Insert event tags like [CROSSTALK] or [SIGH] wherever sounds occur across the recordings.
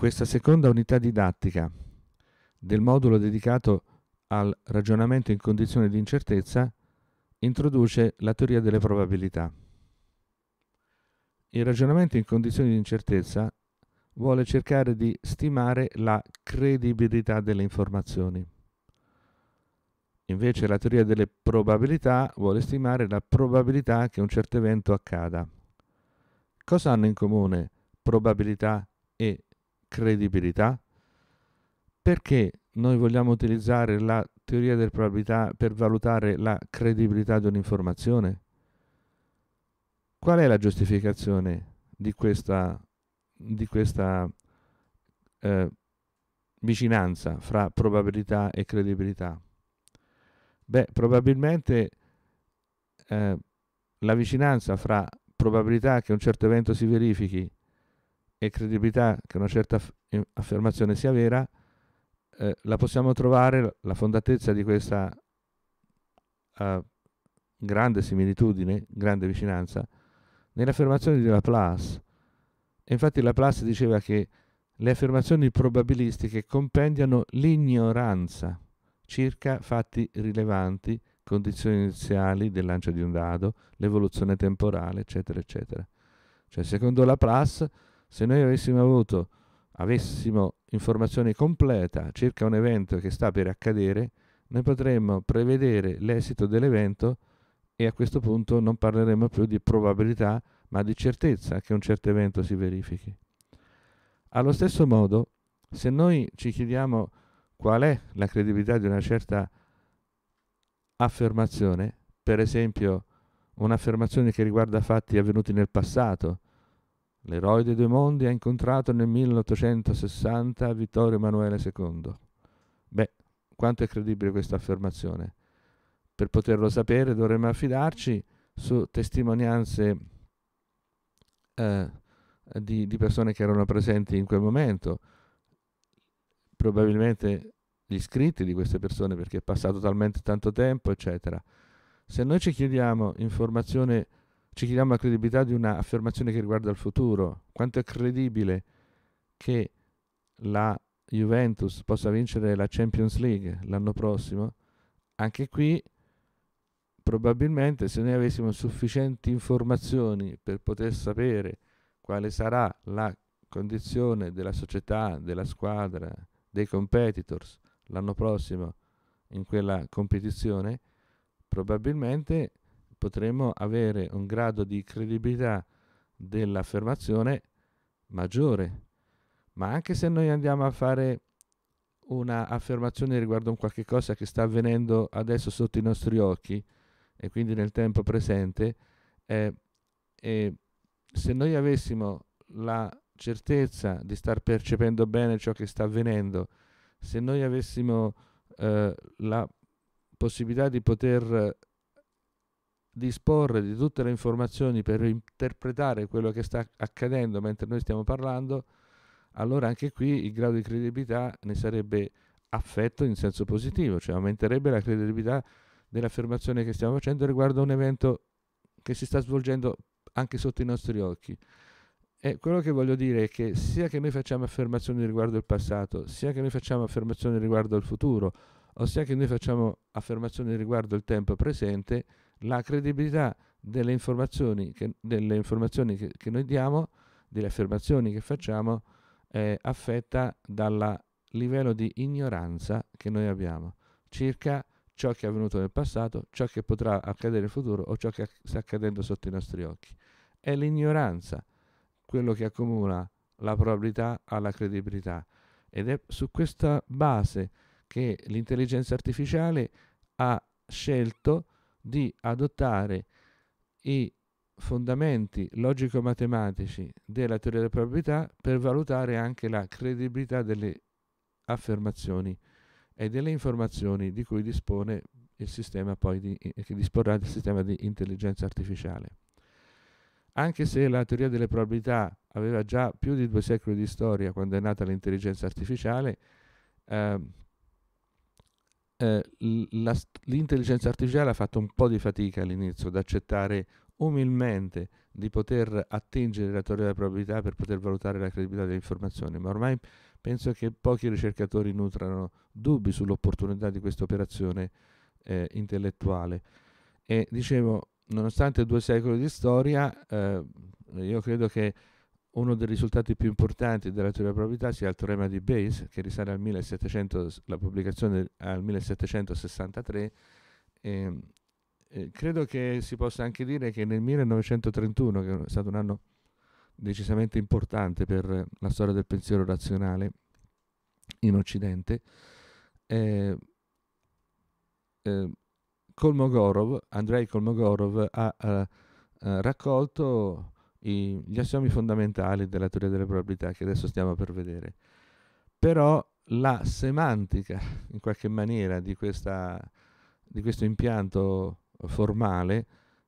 Questa seconda unità didattica del modulo dedicato al ragionamento in condizioni di incertezza introduce la teoria delle probabilità. Il ragionamento in condizioni di incertezza vuole cercare di stimare la credibilità delle informazioni. Invece la teoria delle probabilità vuole stimare la probabilità che un certo evento accada. Cosa hanno in comune probabilità e credibilità? Perché noi vogliamo utilizzare la teoria delle probabilità per valutare la credibilità di un'informazione? Qual è la giustificazione di questa, di questa eh, vicinanza fra probabilità e credibilità? Beh, probabilmente eh, la vicinanza fra probabilità che un certo evento si verifichi e credibilità che una certa affermazione sia vera, eh, la possiamo trovare, la fondatezza di questa eh, grande similitudine, grande vicinanza, nell'affermazione di Laplace. E infatti Laplace diceva che le affermazioni probabilistiche compendiano l'ignoranza circa fatti rilevanti, condizioni iniziali del lancio di un dado, l'evoluzione temporale, eccetera, eccetera. Cioè, secondo Laplace, se noi avessimo avuto avessimo informazione completa circa un evento che sta per accadere, noi potremmo prevedere l'esito dell'evento e a questo punto non parleremo più di probabilità, ma di certezza che un certo evento si verifichi. Allo stesso modo, se noi ci chiediamo qual è la credibilità di una certa affermazione, per esempio un'affermazione che riguarda fatti avvenuti nel passato, L'eroe dei due mondi ha incontrato nel 1860 Vittorio Emanuele II. Beh, quanto è credibile questa affermazione? Per poterlo sapere dovremmo affidarci su testimonianze eh, di, di persone che erano presenti in quel momento. Probabilmente gli scritti di queste persone perché è passato talmente tanto tempo, eccetera. Se noi ci chiediamo informazione ci chiediamo la credibilità di un'affermazione che riguarda il futuro. Quanto è credibile che la Juventus possa vincere la Champions League l'anno prossimo? Anche qui probabilmente se noi avessimo sufficienti informazioni per poter sapere quale sarà la condizione della società, della squadra, dei competitors l'anno prossimo in quella competizione, probabilmente potremmo avere un grado di credibilità dell'affermazione maggiore. Ma anche se noi andiamo a fare una affermazione riguardo a qualche cosa che sta avvenendo adesso sotto i nostri occhi e quindi nel tempo presente, eh, eh, se noi avessimo la certezza di star percependo bene ciò che sta avvenendo, se noi avessimo eh, la possibilità di poter disporre di tutte le informazioni per interpretare quello che sta accadendo mentre noi stiamo parlando, allora anche qui il grado di credibilità ne sarebbe affetto in senso positivo, cioè aumenterebbe la credibilità dell'affermazione che stiamo facendo riguardo a un evento che si sta svolgendo anche sotto i nostri occhi. E quello che voglio dire è che sia che noi facciamo affermazioni riguardo il passato, sia che noi facciamo affermazioni riguardo il futuro, ossia che noi facciamo affermazioni riguardo il tempo presente, la credibilità delle informazioni che, delle informazioni che, che noi diamo, delle affermazioni che facciamo, è eh, affetta dal livello di ignoranza che noi abbiamo circa ciò che è avvenuto nel passato, ciò che potrà accadere in futuro o ciò che sta accadendo sotto i nostri occhi. È l'ignoranza quello che accomuna la probabilità alla credibilità ed è su questa base che l'intelligenza artificiale ha scelto di adottare i fondamenti logico-matematici della teoria della probabilità per valutare anche la credibilità delle affermazioni e delle informazioni di cui dispone il sistema poi di, eh, che disporrà del sistema di intelligenza artificiale. Anche se la teoria delle probabilità aveva già più di due secoli di storia quando è nata l'intelligenza artificiale, eh, eh, la, l'intelligenza artificiale ha fatto un po' di fatica all'inizio ad accettare umilmente di poter attingere la teoria della probabilità per poter valutare la credibilità delle informazioni, ma ormai penso che pochi ricercatori nutrano dubbi sull'opportunità di questa operazione eh, intellettuale. E dicevo, nonostante due secoli di storia, eh, io credo che uno dei risultati più importanti della teoria della probabilità sia il teorema di Bayes, che risale al 1700, la pubblicazione al 1763. E, e credo che si possa anche dire che nel 1931, che è stato un anno decisamente importante per la storia del pensiero razionale in Occidente, eh, eh, Kolmogorov, Andrei Kolmogorov ha, ha, eh, ha raccolto i, gli assiomi fondamentali della teoria delle probabilità che adesso stiamo per vedere. Però la semantica, in qualche maniera, di, questa, di questo impianto formale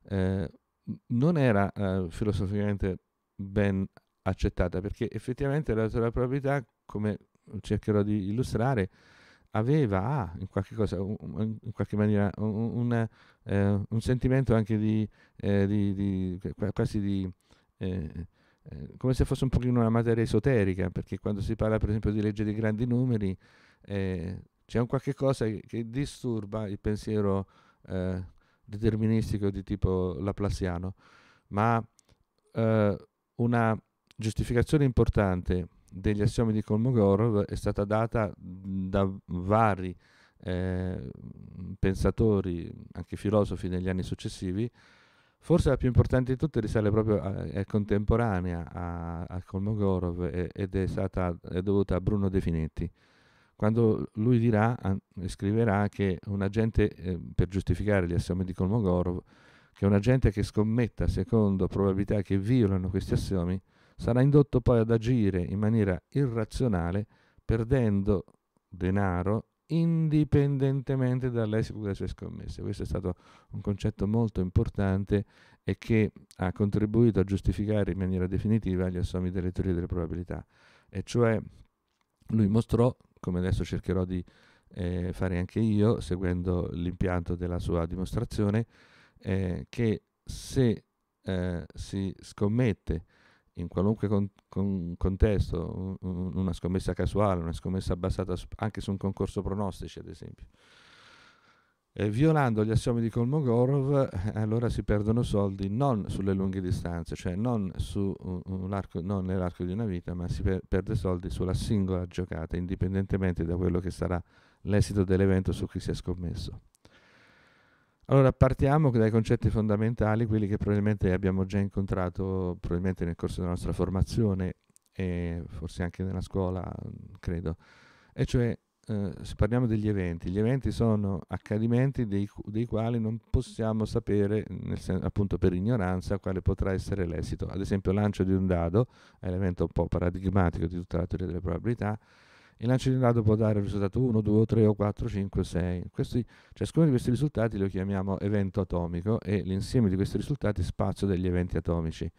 eh, non era eh, filosoficamente ben accettata, perché effettivamente la teoria della probabilità, come cercherò di illustrare, aveva ah, in, qualche cosa, un, in qualche maniera un, un, eh, un sentimento anche di, eh, di, di quasi di eh, eh, come se fosse un pochino una materia esoterica, perché quando si parla per esempio di legge dei grandi numeri eh, c'è un qualche cosa che, disturba il pensiero eh, deterministico di tipo laplaciano, ma eh, una giustificazione importante degli assiomi di Kolmogorov è stata data da vari pensatori, anche filosofi negli anni successivi, Forse la più importante di tutte risale proprio a, è contemporanea a, a Kolmogorov ed è, stata, è dovuta a Bruno De Finetti, quando lui dirà, e scriverà che un agente, eh, per giustificare gli assiomi di Kolmogorov, che un agente che scommetta secondo probabilità che violano questi assiomi sarà indotto poi ad agire in maniera irrazionale perdendo denaro indipendentemente dall'esito delle sue scommesse. Questo è stato un concetto molto importante e che ha contribuito a giustificare in maniera definitiva gli assomi delle teorie delle probabilità. E cioè lui mostrò, come adesso cercherò di eh, fare anche io, seguendo l'impianto della sua dimostrazione, eh, che se eh, si scommette in qualunque con, con, contesto, un, una scommessa casuale, una scommessa basata su, anche su un concorso pronostici, ad esempio. E violando gli assiomi di Kolmogorov, eh, allora si perdono soldi non sulle lunghe distanze, cioè non, su un, un arco, non nell'arco di una vita, ma si per, perde soldi sulla singola giocata, indipendentemente da quello che sarà l'esito dell'evento su cui si è scommesso. Allora, partiamo dai concetti fondamentali, quelli che probabilmente abbiamo già incontrato probabilmente nel corso della nostra formazione e forse anche nella scuola, credo. E cioè, eh, se parliamo degli eventi, gli eventi sono accadimenti dei, dei quali non possiamo sapere, sen- appunto per ignoranza, quale potrà essere l'esito. Ad esempio, lancio di un dado è l'evento un po' paradigmatico di tutta la teoria delle probabilità, il lancio di un dado può dare il risultato 1, 2, 3 4, 5, 6. Questi, ciascuno di questi risultati lo chiamiamo evento atomico e l'insieme di questi risultati è spazio degli eventi atomici.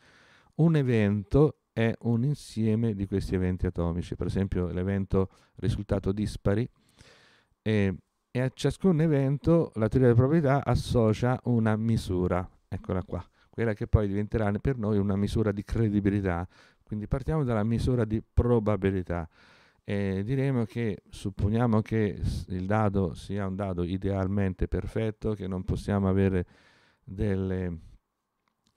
Un evento è un insieme di questi eventi atomici, per esempio l'evento risultato dispari e, e a ciascun evento la teoria delle proprietà associa una misura, eccola qua, quella che poi diventerà per noi una misura di credibilità. Quindi partiamo dalla misura di probabilità e diremo che supponiamo che il dado sia un dado idealmente perfetto, che non possiamo avere delle,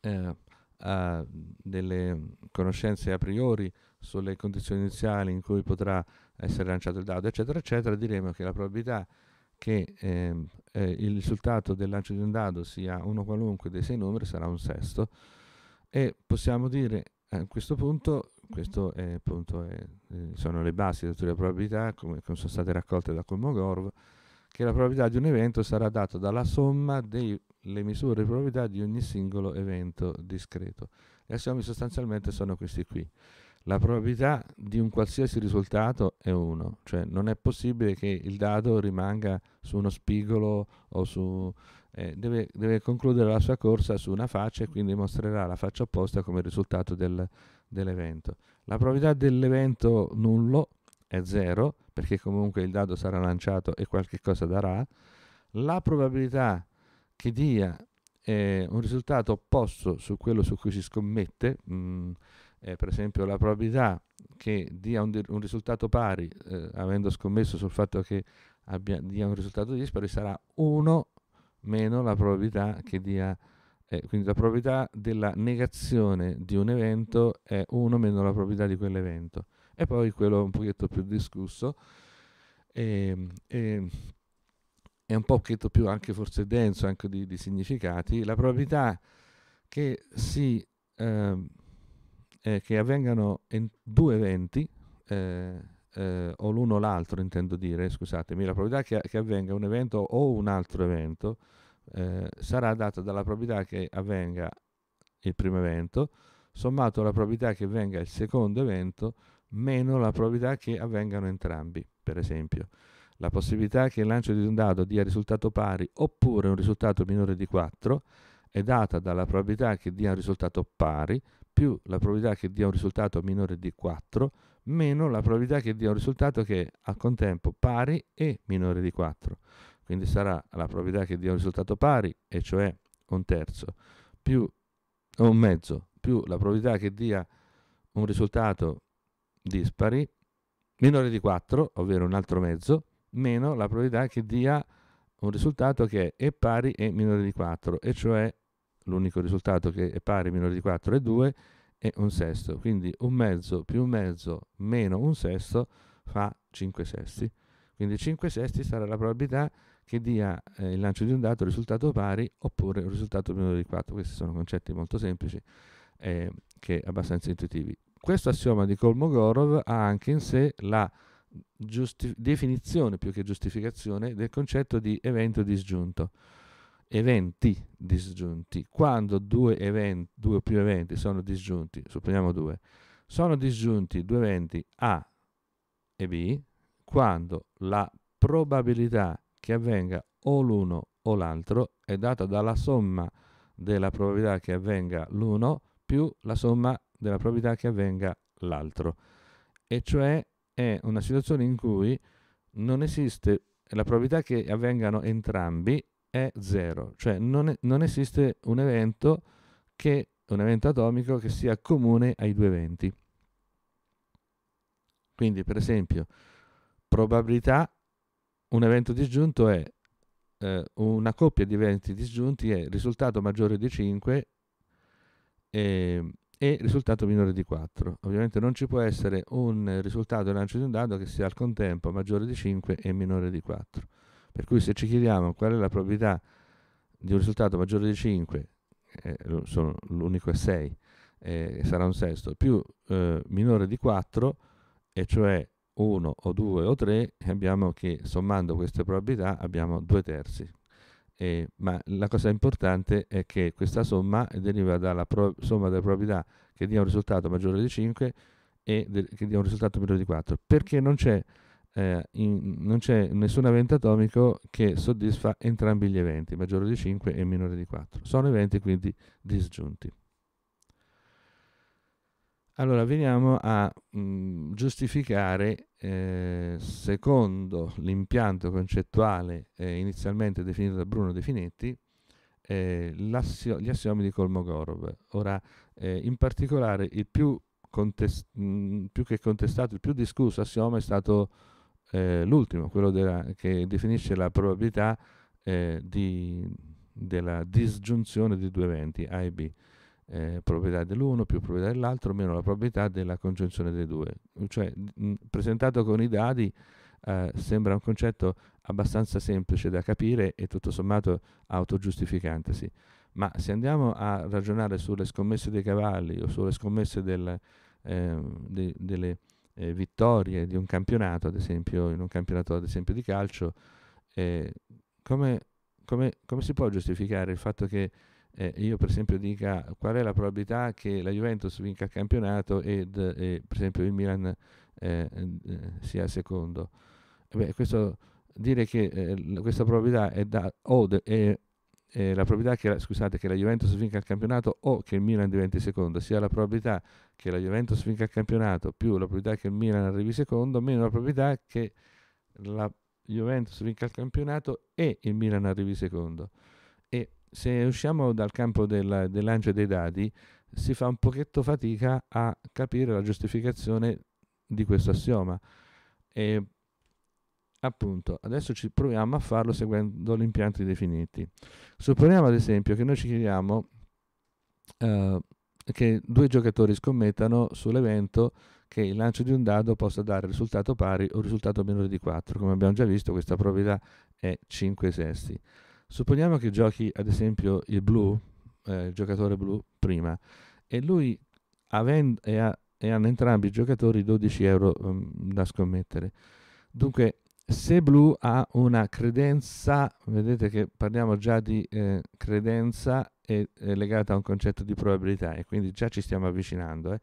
eh, eh, delle conoscenze a priori sulle condizioni iniziali in cui potrà essere lanciato il dado, eccetera, eccetera, diremo che la probabilità che ehm, eh, il risultato del lancio di un dado sia uno qualunque dei sei numeri sarà un sesto e possiamo dire a questo punto queste eh, sono le basi della teoria della probabilità, come, come sono state raccolte da Kolmogorov, che la probabilità di un evento sarà data dalla somma delle misure di probabilità di ogni singolo evento discreto. Gli assiomi sostanzialmente sono questi qui. La probabilità di un qualsiasi risultato è 1, cioè non è possibile che il dado rimanga su uno spigolo o su... Eh, deve, deve concludere la sua corsa su una faccia e quindi mostrerà la faccia opposta come risultato del, dell'evento. La probabilità dell'evento nullo è 0, perché comunque il dado sarà lanciato e qualche cosa darà. La probabilità che dia eh, un risultato opposto su quello su cui si scommette, mh, mm, eh, per esempio la probabilità che dia un, un risultato pari, eh, avendo scommesso sul fatto che abbia, dia un risultato dispari, sarà 1 meno la probabilità che dia eh, quindi la proprietà della negazione di un evento è 1 meno la proprietà di quell'evento. E poi quello un pochetto più discusso, e, ehm, e, è un pochetto più anche forse denso anche di, di significati, la proprietà che, si, eh, eh, che avvengano due eventi, eh, eh, o l'uno o l'altro intendo dire, scusatemi, la proprietà che, che avvenga un evento o un altro evento, eh, sarà data dalla probabilità che avvenga il primo evento, sommato alla probabilità che avvenga il secondo evento, meno la probabilità che avvengano entrambi, per esempio. La possibilità che il lancio di un dado dia risultato pari oppure un risultato minore di 4 è data dalla probabilità che dia un risultato pari più la probabilità che dia un risultato minore di 4 meno la probabilità che dia un risultato che è al contempo pari e minore di 4 quindi sarà la probabilità che dia un risultato pari, e cioè un terzo, più un mezzo, più la probabilità che dia un risultato dispari, minore di 4, ovvero un altro mezzo, meno la probabilità che dia un risultato che è pari e minore di 4, e cioè l'unico risultato che è pari minore di 4 è 2 e un sesto. Quindi un mezzo più un mezzo meno un sesto fa 5 sesti. Quindi 5 sesti sarà la probabilità che dia eh, il lancio di un dato risultato pari oppure un risultato meno di 4. Questi sono concetti molto semplici eh, che abbastanza intuitivi. Questo assioma di Kolmogorov ha anche in sé la definizione più che giustificazione del concetto di evento disgiunto. Eventi disgiunti. Quando due, event, due o più eventi sono disgiunti, supponiamo due, sono disgiunti due eventi A e B, quando la probabilità che avvenga o l'uno o l'altro è data dalla somma della probabilità che avvenga l'uno più la somma della probabilità che avvenga l'altro. E cioè è una situazione in cui non esiste la probabilità che avvengano entrambi è zero, cioè non, è, non esiste un evento, che, un evento atomico che sia comune ai due eventi. Quindi, per esempio, probabilità un evento disgiunto è eh, una coppia di eventi disgiunti è risultato maggiore di 5 e, ehm, e, risultato minore di 4. Ovviamente non ci può essere un risultato del lancio di un dado che sia al contempo maggiore di 5 e minore di 4. Per cui se ci chiediamo qual è la probabilità di un risultato maggiore di 5, eh, l'unico è 6, eh, sarà un sesto, più eh, minore di 4, e cioè 1 o 2 o 3 abbiamo che sommando queste probabilità abbiamo due terzi. Eh, ma la cosa importante è che questa somma deriva dalla somma delle probabilità che dia un risultato maggiore di 5 e che dia un risultato minore di 4, perché non c'è, eh, nessun evento atomico che soddisfa entrambi gli eventi, maggiore di 5 e minore di 4. Sono eventi quindi disgiunti. Allora veniamo a mh, mhmm, giustificare, eh, secondo l'impianto concettuale eh, inizialmente definito da Bruno De Finetti, eh, gli assiomi di Kolmogorov. Ora, eh, in particolare, il più, contest- mh, mhmm, più, che contestato, il più discusso assioma è stato eh, l'ultimo, quello della, che definisce la probabilità eh, di, della disgiunzione di due eventi, A e B eh, probabilità dell'uno più proprietà dell'altro meno la proprietà della congiunzione dei due. Cioè, mh, presentato con i dadi eh, sembra un concetto abbastanza semplice da capire e tutto sommato autogiustificantesi. Ma se andiamo a ragionare sulle scommesse dei cavalli o sulle scommesse del, eh, de, delle eh, vittorie di un campionato, ad esempio, in un campionato ad esempio di calcio, eh, come, come, come si può giustificare il fatto che eh, io per esempio dica qual è la probabilità che la Juventus vinca il campionato ed eh, per esempio il Milan eh, eh sia secondo. Beh, questo, dire che eh, questa probabilità è da o de, è, è la probabilità che, scusate, che la Juventus vinca il campionato o che il Milan diventi secondo, sia la probabilità che la Juventus vinca il campionato più la probabilità che il Milan arrivi secondo, meno la probabilità che la Juventus vinca il campionato e il Milan arrivi secondo se usciamo dal campo del, dell'ancio e dei dadi, si fa un pochetto fatica a capire la giustificazione di questo assioma. E appunto, adesso ci proviamo a farlo seguendo gli impianti definiti. Supponiamo ad esempio che noi ci chiediamo eh, che due giocatori scommettano sull'evento che il lancio di un dado possa dare risultato pari o risultato minore di 4. Come abbiamo già visto, questa probabilità è 5 sesti. Supponiamo che giochi ad esempio il blu, eh, il giocatore blu prima, e lui avendo, e, ha, e hanno entrambi i giocatori 12 euro um, da scommettere. Dunque, se blu ha una credenza, vedete che parliamo già di eh, credenza e, è eh, legata a un concetto di probabilità e quindi già ci stiamo avvicinando. Eh.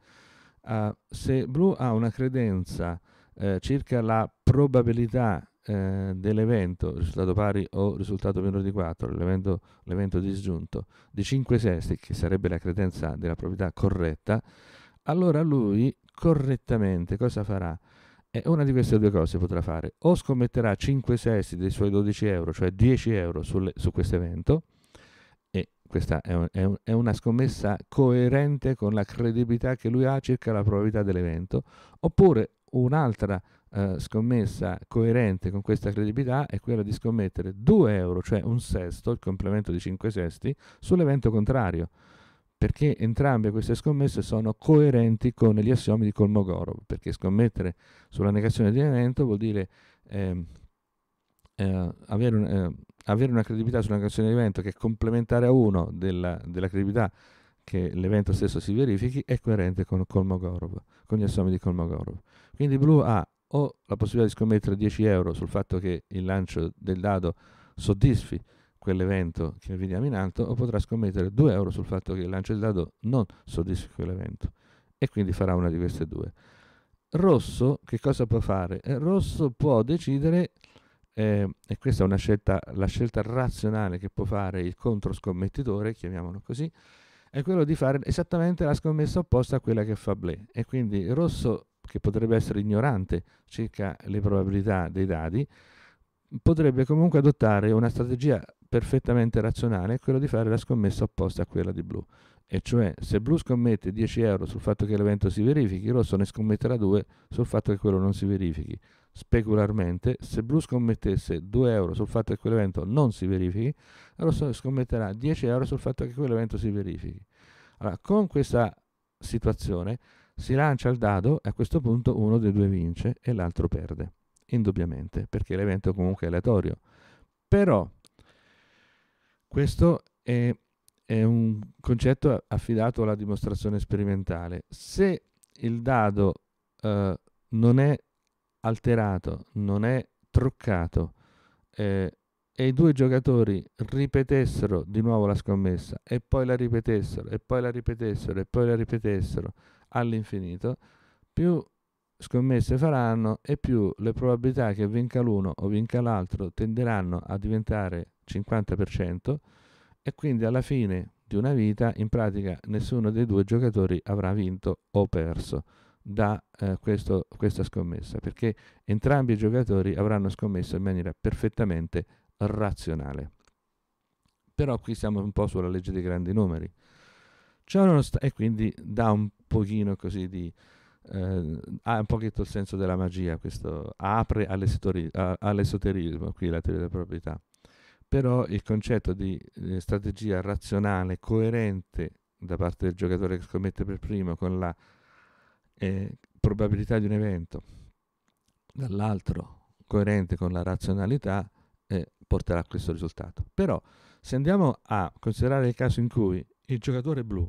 Uh, se blu ha una credenza eh, circa la probabilità eh, dell'evento, risultato pari o risultato minore di 4, l'evento, l'evento disgiunto, di 5 sesti, che sarebbe la credenza della proprietà corretta, allora lui correttamente cosa farà? E una di queste due cose potrà fare, o scommetterà 5 sesti dei suoi 12 euro, cioè 10 euro sulle, su questo evento, e questa è, un, è, un, è, una scommessa coerente con la credibilità che lui ha circa la probabilità dell'evento, oppure un'altra eh, scommessa coerente con questa credibilità è quella di scommettere 2 euro, cioè un sesto, il complemento di 5 sesti, sull'evento contrario, perché entrambe queste scommesse sono coerenti con gli assiomi di Kolmogorov, perché scommettere sulla negazione di un evento vuol dire eh, eh, avere, un, eh, avere, una credibilità sulla negazione di evento che è complementare a 1 della, della credibilità che l'evento stesso si verifichi è coerente con Kolmogorov, con gli assomi di Kolmogorov. Quindi blu ha o la possibilità di scommettere 10 euro sul fatto che il lancio del dado soddisfi quell'evento che vediamo in alto, o potrà scommettere 2 euro sul fatto che il lancio del dado non soddisfi quell'evento. E quindi farà una di queste due. Rosso che cosa può fare? Eh, rosso può decidere, eh, e questa è una scelta, la scelta razionale che può fare il controscommettitore, chiamiamolo così, è quello di fare esattamente la scommessa opposta a quella che fa Blé. E quindi Rosso che potrebbe essere ignorante circa le probabilità dei dadi, potrebbe comunque adottare una strategia perfettamente razionale, quella di fare la scommessa opposta a quella di blu. E cioè, se blu scommette 10 euro sul fatto che l'evento si verifichi, rosso ne scommetterà 2 sul fatto che quello non si verifichi. Specularmente, se blu scommettesse 2 euro sul fatto che quell'evento non si verifichi, rosso scommetterà 10 euro sul fatto che quell'evento si verifichi. Allora, con questa situazione si lancia il dado e a questo punto uno dei due vince e l'altro perde, indubbiamente, perché l'evento comunque è aleatorio. Però questo è, è un concetto affidato alla dimostrazione sperimentale. Se il dado eh, non è alterato, non è truccato eh, e i due giocatori ripetessero di nuovo la scommessa e poi la ripetessero e poi la ripetessero e poi la ripetessero all'infinito, più scommesse faranno e più le probabilità che vinca l'uno o vinca l'altro tenderanno a diventare 50% e quindi alla fine di una vita in pratica nessuno dei due giocatori avrà vinto o perso da eh, questo, questa scommessa perché entrambi i giocatori avranno scommesso in maniera perfettamente razionale. Però qui siamo un po' sulla legge dei grandi numeri St- e quindi dà un pochino così di... Eh, ha un pochetto il senso della magia, questo apre all'esoterismo, all'esoterismo qui la teoria della proprietà Però il concetto di eh, strategia razionale, coerente da parte del giocatore che scommette per primo con la eh, probabilità di un evento, dall'altro coerente con la razionalità, eh, porterà a questo risultato. Però se andiamo a considerare il caso in cui il giocatore blu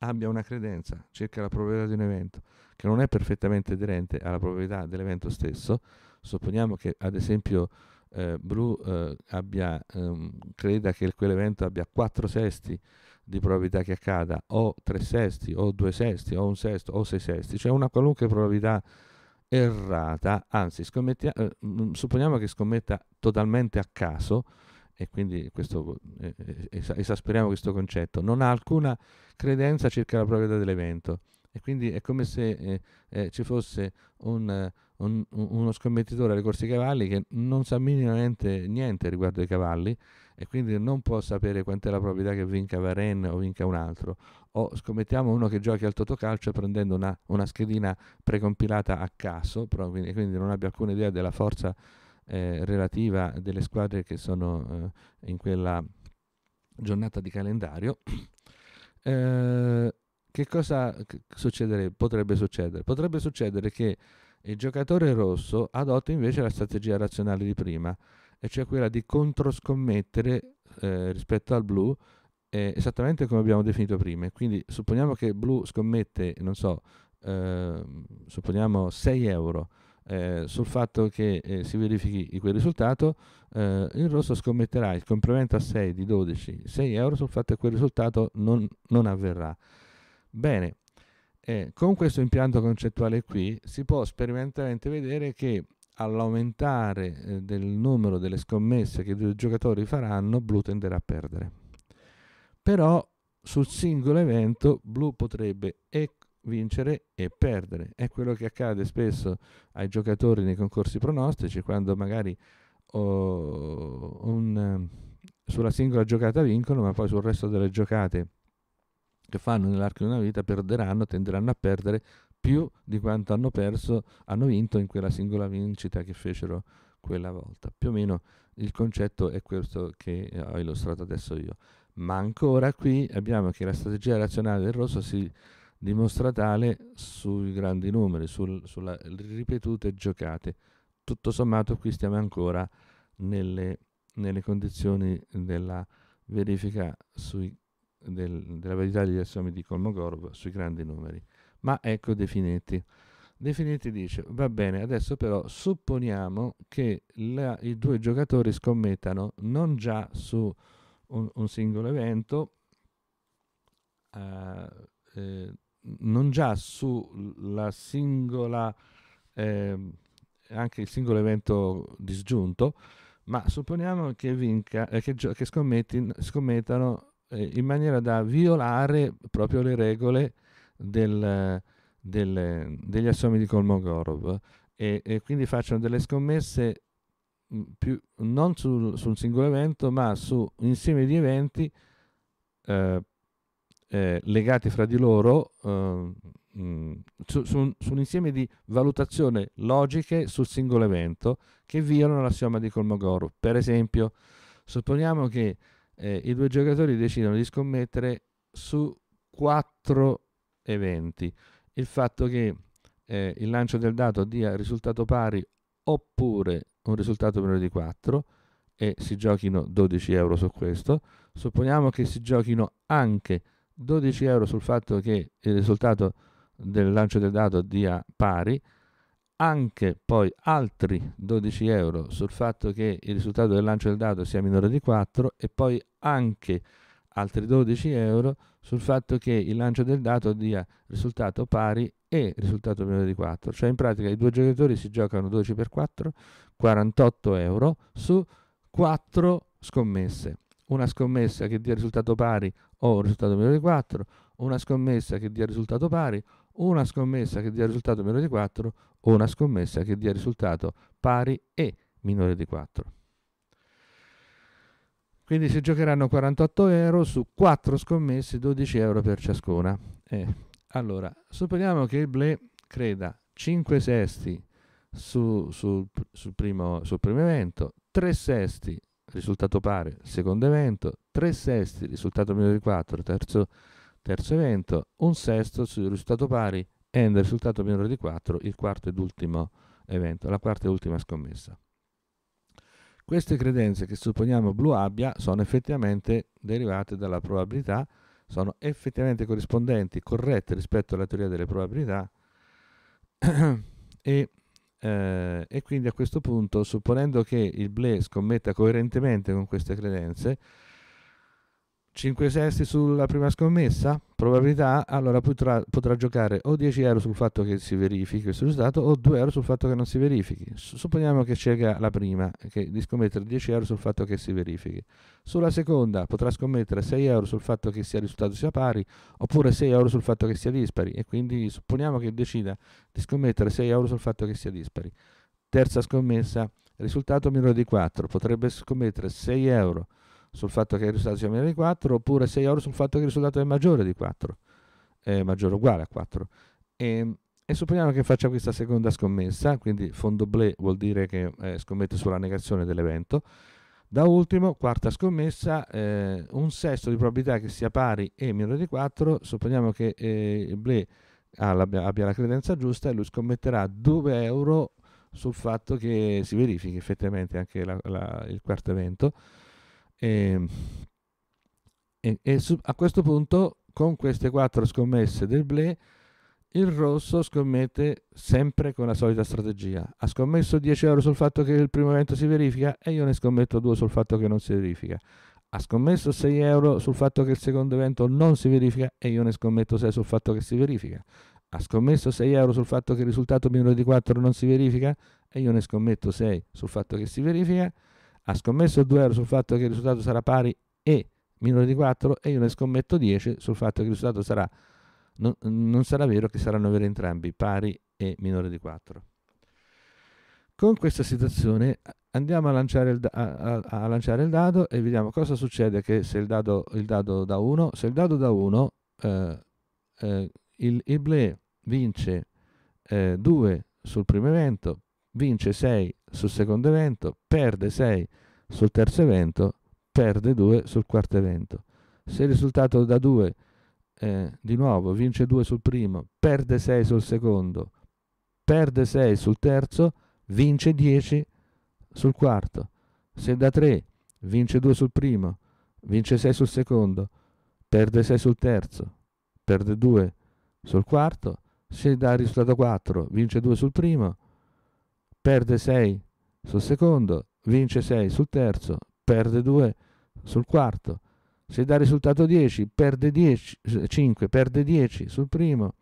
abbia una credenza circa la probabilità di un evento che non è perfettamente aderente alla probabilità dell'evento stesso, supponiamo che ad esempio eh, blu eh, abbia, ehm, creda che quell'evento abbia 4 sesti di probabilità che accada, o 3 sesti, o 2 sesti, o un sesto, o 6 sesti, cioè una qualunque probabilità errata, anzi eh, mm, supponiamo che scommetta totalmente a caso, e quindi questo, eh, eh esasperiamo questo concetto, non ha alcuna credenza circa la proprietà dell'evento. E quindi è come se eh, eh, ci fosse un, un, uno scommettitore alle corse cavalli che non sa minimamente niente riguardo ai cavalli e quindi non può sapere quant'è la probabilità che vinca Varenne o vinca un altro. O scommettiamo uno che giochi al totocalcio prendendo una, una schedina precompilata a caso, quindi, quindi non abbia alcuna idea della forza eh, relativa delle squadre che sono eh, in quella giornata di calendario, [CLEARS THROAT] eh, che cosa succedere, potrebbe succedere? Potrebbe succedere che il giocatore rosso adotti invece la strategia razionale di prima, e cioè quella di controscommettere eh, rispetto al blu eh, esattamente come abbiamo definito prima. Quindi supponiamo che blu scommette, non so, ehm, supponiamo 6 euro eh, sul fatto che eh, si verifichi quel risultato, eh, il rosso scommetterà il complemento a 6 di 12, 6 euro sul fatto che quel risultato non, non avverrà. Bene, eh, con questo impianto concettuale qui si può sperimentalmente vedere che all'aumentare eh, del numero delle scommesse che i due giocatori faranno, blu tenderà a perdere. Però sul singolo evento blu potrebbe e vincere e perdere. È quello che accade spesso ai giocatori nei concorsi pronostici quando magari oh, un, sulla singola giocata vincono, ma poi sul resto delle giocate che fanno nell'arco di una vita perderanno, tenderanno a perdere più di quanto hanno perso, hanno vinto in quella singola vincita che fecero quella volta. Più o meno il concetto è questo che eh, ho illustrato adesso io. Ma ancora qui abbiamo che la strategia razionale del rosso si dimostra tale sui grandi numeri, sul, sulle ripetute giocate. Tutto sommato qui stiamo ancora nelle, nelle condizioni della verifica sui, del, della validità degli assomi di Kolmogorov sui grandi numeri. Ma ecco definiti. Definiti dice, va bene, adesso però supponiamo che la, i due giocatori scommettano non già su un, un singolo evento, eh, eh non già sulla singola, eh, anche il singolo evento disgiunto, ma supponiamo che, vinca, eh, che, gio- che scommettano eh, in maniera da violare proprio le regole del, del, degli assomi di Kolmogorov e, e, quindi facciano delle scommesse mm, più, non su, su, un singolo evento, ma su un insieme di eventi eh, eh, legati fra di loro eh, mh, mm, su, su, su, un insieme di valutazioni logiche sul singolo evento che violano l'assioma di Kolmogorov. Per esempio, supponiamo che eh, i due giocatori decidano di scommettere su quattro eventi. Il fatto che eh, il lancio del dato dia risultato pari oppure un risultato minore di 4 e si giochino 12 euro su questo. Supponiamo che si giochino anche 12 euro sul fatto che il risultato del lancio del dato dia pari, anche poi altri 12 euro sul fatto che il risultato del lancio del dato sia minore di 4 e poi anche altri 12 euro sul fatto che il lancio del dato dia risultato pari e risultato minore di 4. Cioè in pratica i due giocatori si giocano 12 per 4, 48 euro su 4 scommesse. Una scommessa che dia risultato pari o un risultato minore di 4, una scommessa che dia risultato pari, una scommessa che dia risultato minore di 4 o una scommessa che dia risultato pari e minore di 4. Quindi si giocheranno 48 euro su 4 scommesse, 12 euro per ciascuna. Eh, allora, supponiamo che il Ble creda 5 sesti su, su, sul, primo, sul primo evento, 3 sesti risultato pari secondo evento, 3 sesti risultato meno di 4, terzo, terzo evento, un sesto risultato pari, end risultato meno di 4, il quarto ed ultimo evento, la quarta e ultima scommessa. Queste credenze che supponiamo blu abbia sono effettivamente derivate dalla probabilità, sono effettivamente corrispondenti, corrette rispetto alla teoria delle probabilità e, eh, e, quindi a questo punto, supponendo che il Blé scommetta coerentemente con queste credenze, 5 sesti sulla prima scommessa? Probabilità? Allora potrà, potrà, giocare o 10 euro sul fatto che si verifichi questo risultato o 2 euro sul fatto che non si verifichi. Supponiamo che scelga la prima, che, di scommettere 10 euro sul fatto che si verifichi. Sulla seconda potrà scommettere 6 euro sul fatto che sia il risultato sia pari oppure 6 euro sul fatto che sia dispari e quindi supponiamo che decida di scommettere 6 euro sul fatto che sia dispari. Terza scommessa, risultato minore di 4, potrebbe scommettere 6 euro sul fatto che il risultato sia meno di 4 oppure 6 euro sul fatto che il risultato è maggiore di 4, è maggiore o uguale a 4. E, ehm, e supponiamo che faccia questa seconda scommessa, quindi fondo ble vuol dire che eh, scommette sulla negazione dell'evento. Da ultimo, quarta scommessa, eh, un sesto di probabilità che sia pari e meno di 4, supponiamo che eh, ble abbia, abbia la credenza giusta e lui scommetterà 2 euro sul fatto che si verifichi effettivamente anche la, la, il quarto evento e, ehm, e, e su, a questo punto, con queste quattro scommesse del Ble, il rosso scommette sempre con la solita strategia. Ha scommesso 10 euro sul fatto che il primo evento si verifica e io ne scommetto 2 sul fatto che non si verifica. Ha scommesso 6 euro sul fatto che il secondo evento non si verifica e io ne scommetto 6 sul fatto che si verifica. Ha scommesso 6 euro sul fatto che il risultato minore di 4 non si verifica e io ne scommetto 6 sul fatto che si verifica ha scommesso 2 euro sul fatto che il risultato sarà pari e minore di 4 e io ne scommetto 10 sul fatto che il risultato sarà, non, non sarà vero che saranno veri entrambi, pari e minore di 4. Con questa situazione andiamo a lanciare, il, a, a, a lanciare il dado e vediamo cosa succede se il dado, il dado da 1, se il dado da 1 eh, eh, il, il ble vince 2 eh, sul primo evento vince 6 sul secondo evento, perde 6 sul terzo evento, perde 2 sul quarto evento. Se il risultato da 2, eh, di nuovo, vince 2 sul primo, perde 6 sul secondo, perde 6 sul terzo, vince 10 sul quarto. Se da 3 vince 2 sul primo, vince 6 sul secondo, perde 6 sul terzo, perde 2 sul quarto, se da risultato 4 vince 2 sul primo, perde 6 sul secondo, vince 6 sul terzo, perde 2 sul quarto, se dà risultato 10, perde 10, 5, eh, perde 10 sul primo,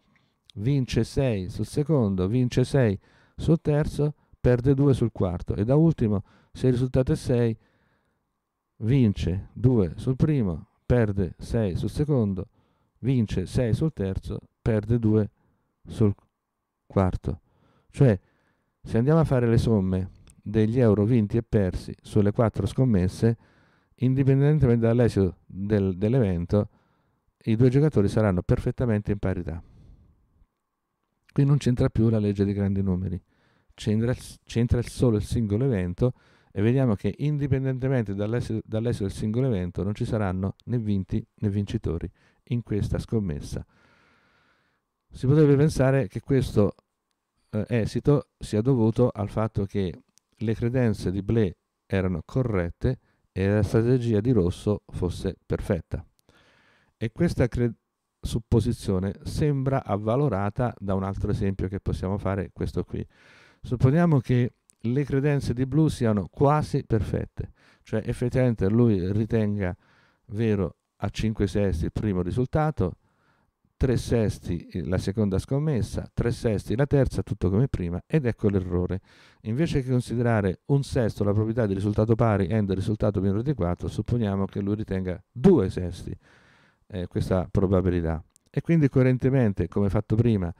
vince 6 sul secondo, vince 6 sul terzo, perde 2 sul quarto e da ultimo, se il risultato è 6, vince 2 sul primo, perde 6 sul secondo, vince 6 sul terzo, perde 2 sul quarto. Cioè se andiamo a fare le somme degli euro vinti e persi sulle quattro scommesse, indipendentemente dall'esito del, dell'evento, i due giocatori saranno perfettamente in parità. Qui non c'entra più la legge dei grandi numeri, c'entra, c'entra solo il singolo evento e vediamo che indipendentemente dall'esito, dall'esito del singolo evento non ci saranno né vinti né vincitori in questa scommessa. Si potrebbe pensare che questo eh, esito sia dovuto al fatto che le credenze di Blé erano corrette e la strategia di Rosso fosse perfetta. E questa cre- supposizione sembra avvalorata da un altro esempio che possiamo fare, questo qui. Supponiamo che le credenze di Blu siano quasi perfette, cioè effettivamente lui ritenga vero a 5 sesti il primo risultato, 3 sesti eh, la seconda scommessa, 3 sesti la terza, tutto come prima, ed ecco l'errore. Invece che considerare un sesto la proprietà di risultato pari and risultato meno di 4, supponiamo che lui ritenga 2 sesti eh, questa probabilità. E quindi coerentemente, come fatto prima,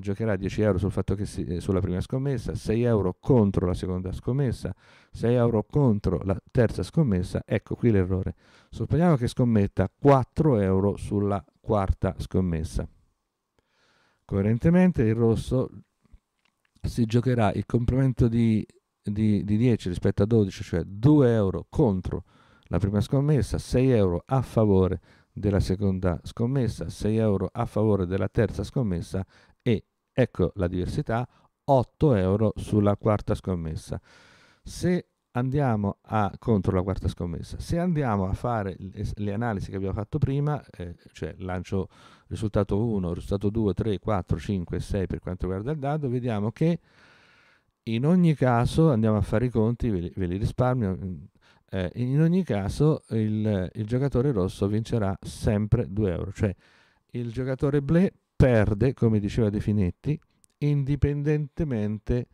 giocherà 10 euro sul fatto che si, eh, sulla prima scommessa, 6 euro contro la seconda scommessa, 6 euro contro la terza scommessa, ecco qui l'errore. Supponiamo che scommetta 4 euro sulla quarta scommessa. Coerentemente il rosso si giocherà il complemento di, di, di 10 rispetto a 12, cioè 2 euro contro la prima scommessa, 6 euro a favore della seconda scommessa, 6 euro a favore della terza scommessa e ecco la diversità 8 euro sulla quarta scommessa se andiamo a contro la quarta scommessa se andiamo a fare le, le analisi che abbiamo fatto prima eh, cioè lancio risultato 1 risultato 2 3 4 5 6 per quanto riguarda il dado vediamo che in ogni caso andiamo a fare i conti ve li, ve li risparmio mm, eh, in ogni caso il, il giocatore rosso vincerà sempre 2 euro cioè il giocatore blu perde, come diceva De Finetti, indipendentemente,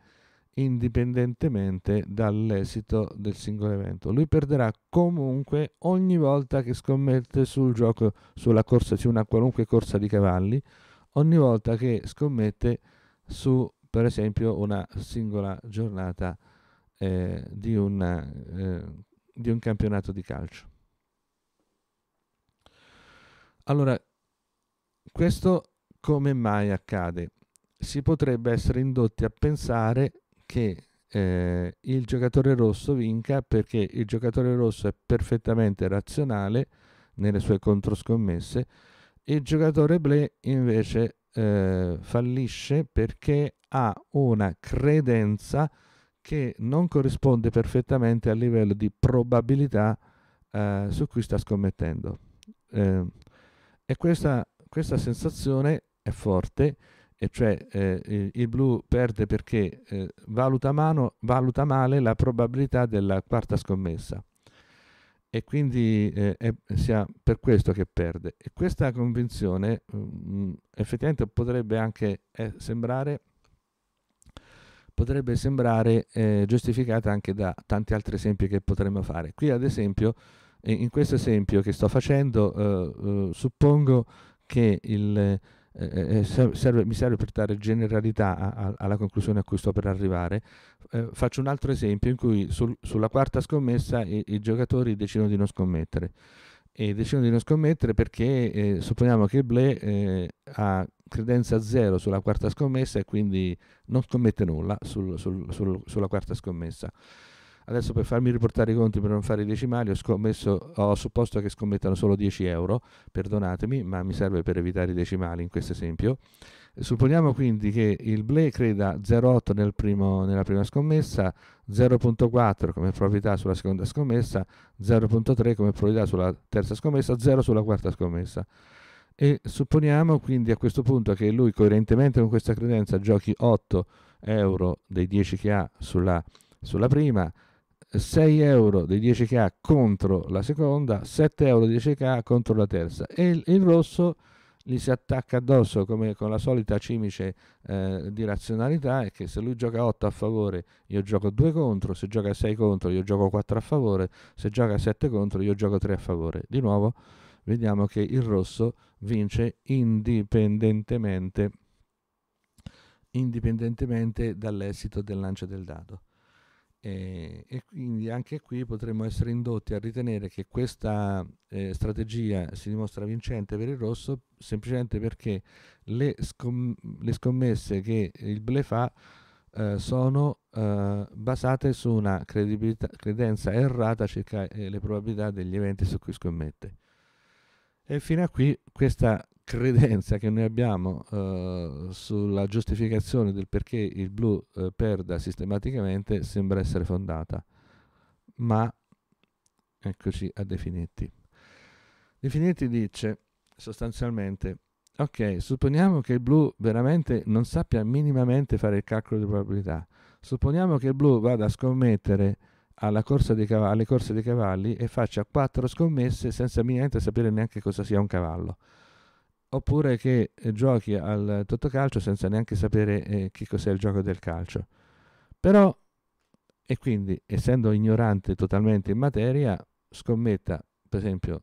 indipendentemente dall'esito del singolo evento. Lui perderà comunque ogni volta che scommette sul gioco, sulla corsa, su una qualunque corsa di cavalli, ogni volta che scommette su, per esempio, una singola giornata eh, di, una, eh, di un campionato di calcio. Allora, questo come mai accade? Si potrebbe essere indotti a pensare che eh, il giocatore rosso vinca perché il giocatore rosso è perfettamente razionale nelle sue controscommesse e il giocatore blu invece eh, fallisce perché ha una credenza che non corrisponde perfettamente al livello di probabilità eh, su cui sta scommettendo. Ehm, e questa, questa sensazione è forte, e cioè eh, il blu perde perché eh, valuta, mano, valuta, male la probabilità della quarta scommessa e quindi eh, è sia per questo che perde. E questa convinzione mh, mm, effettivamente potrebbe anche eh, sembrare, potrebbe sembrare eh, giustificata anche da tanti altri esempi che potremmo fare. Qui ad esempio, eh, in questo esempio che sto facendo, suppongo che il eh, eh, eh serve, mi serve per dare generalità a, a, alla conclusione a cui sto per arrivare. Eh, faccio un altro esempio in cui sul, sulla quarta scommessa i, i, giocatori decidono di non scommettere. E decidono di non scommettere perché eh, supponiamo che Blé eh, ha credenza zero sulla quarta scommessa e quindi non scommette nulla sul, sul, sulla quarta scommessa. Adesso per farmi riportare i conti, per non fare i decimali, ho, scommesso, ho supposto che scommettano solo 10 euro, perdonatemi, ma mi serve per evitare i decimali in questo esempio. Supponiamo quindi che il Ble creda 0,8 nel nella prima scommessa, 0,4 come probabilità sulla seconda scommessa, 0,3 come probabilità sulla terza scommessa, 0 sulla quarta scommessa. E supponiamo quindi a questo punto che lui coerentemente con questa credenza giochi 8 euro dei 10 che ha sulla, sulla prima, 6 euro dei 10K contro la seconda, 7 euro dei 10K contro la terza e il rosso gli si attacca addosso come con la solita cimice eh, di razionalità è che se lui gioca 8 a favore io gioco 2 contro, se gioca 6 contro io gioco 4 a favore, se gioca 7 contro io gioco 3 a favore. Di nuovo vediamo che il rosso vince indipendentemente, indipendentemente dall'esito del lancio del dado. E, eh, e, quindi anche qui potremmo essere indotti a ritenere che questa eh, strategia si dimostra vincente per il rosso semplicemente perché le, scom- le scommesse che il ble fa eh, sono eh, basate su una credenza errata circa eh, le probabilità degli eventi su cui scommette. E fino a qui questa credenza che noi abbiamo eh, sulla giustificazione del perché il blu eh, perda sistematicamente sembra essere fondata, ma eccoci a De Finetti. De Finetti dice sostanzialmente, ok, supponiamo che il blu veramente non sappia minimamente fare il calcolo di probabilità, supponiamo che il blu vada a scommettere corsa cavalli, alle corse dei cavalli e faccia quattro scommesse senza minimamente sapere neanche cosa sia un cavallo oppure che eh, giochi al Totocalcio senza neanche sapere eh, che cos'è il gioco del calcio. Però, e quindi essendo ignorante totalmente in materia, scommetta, per esempio,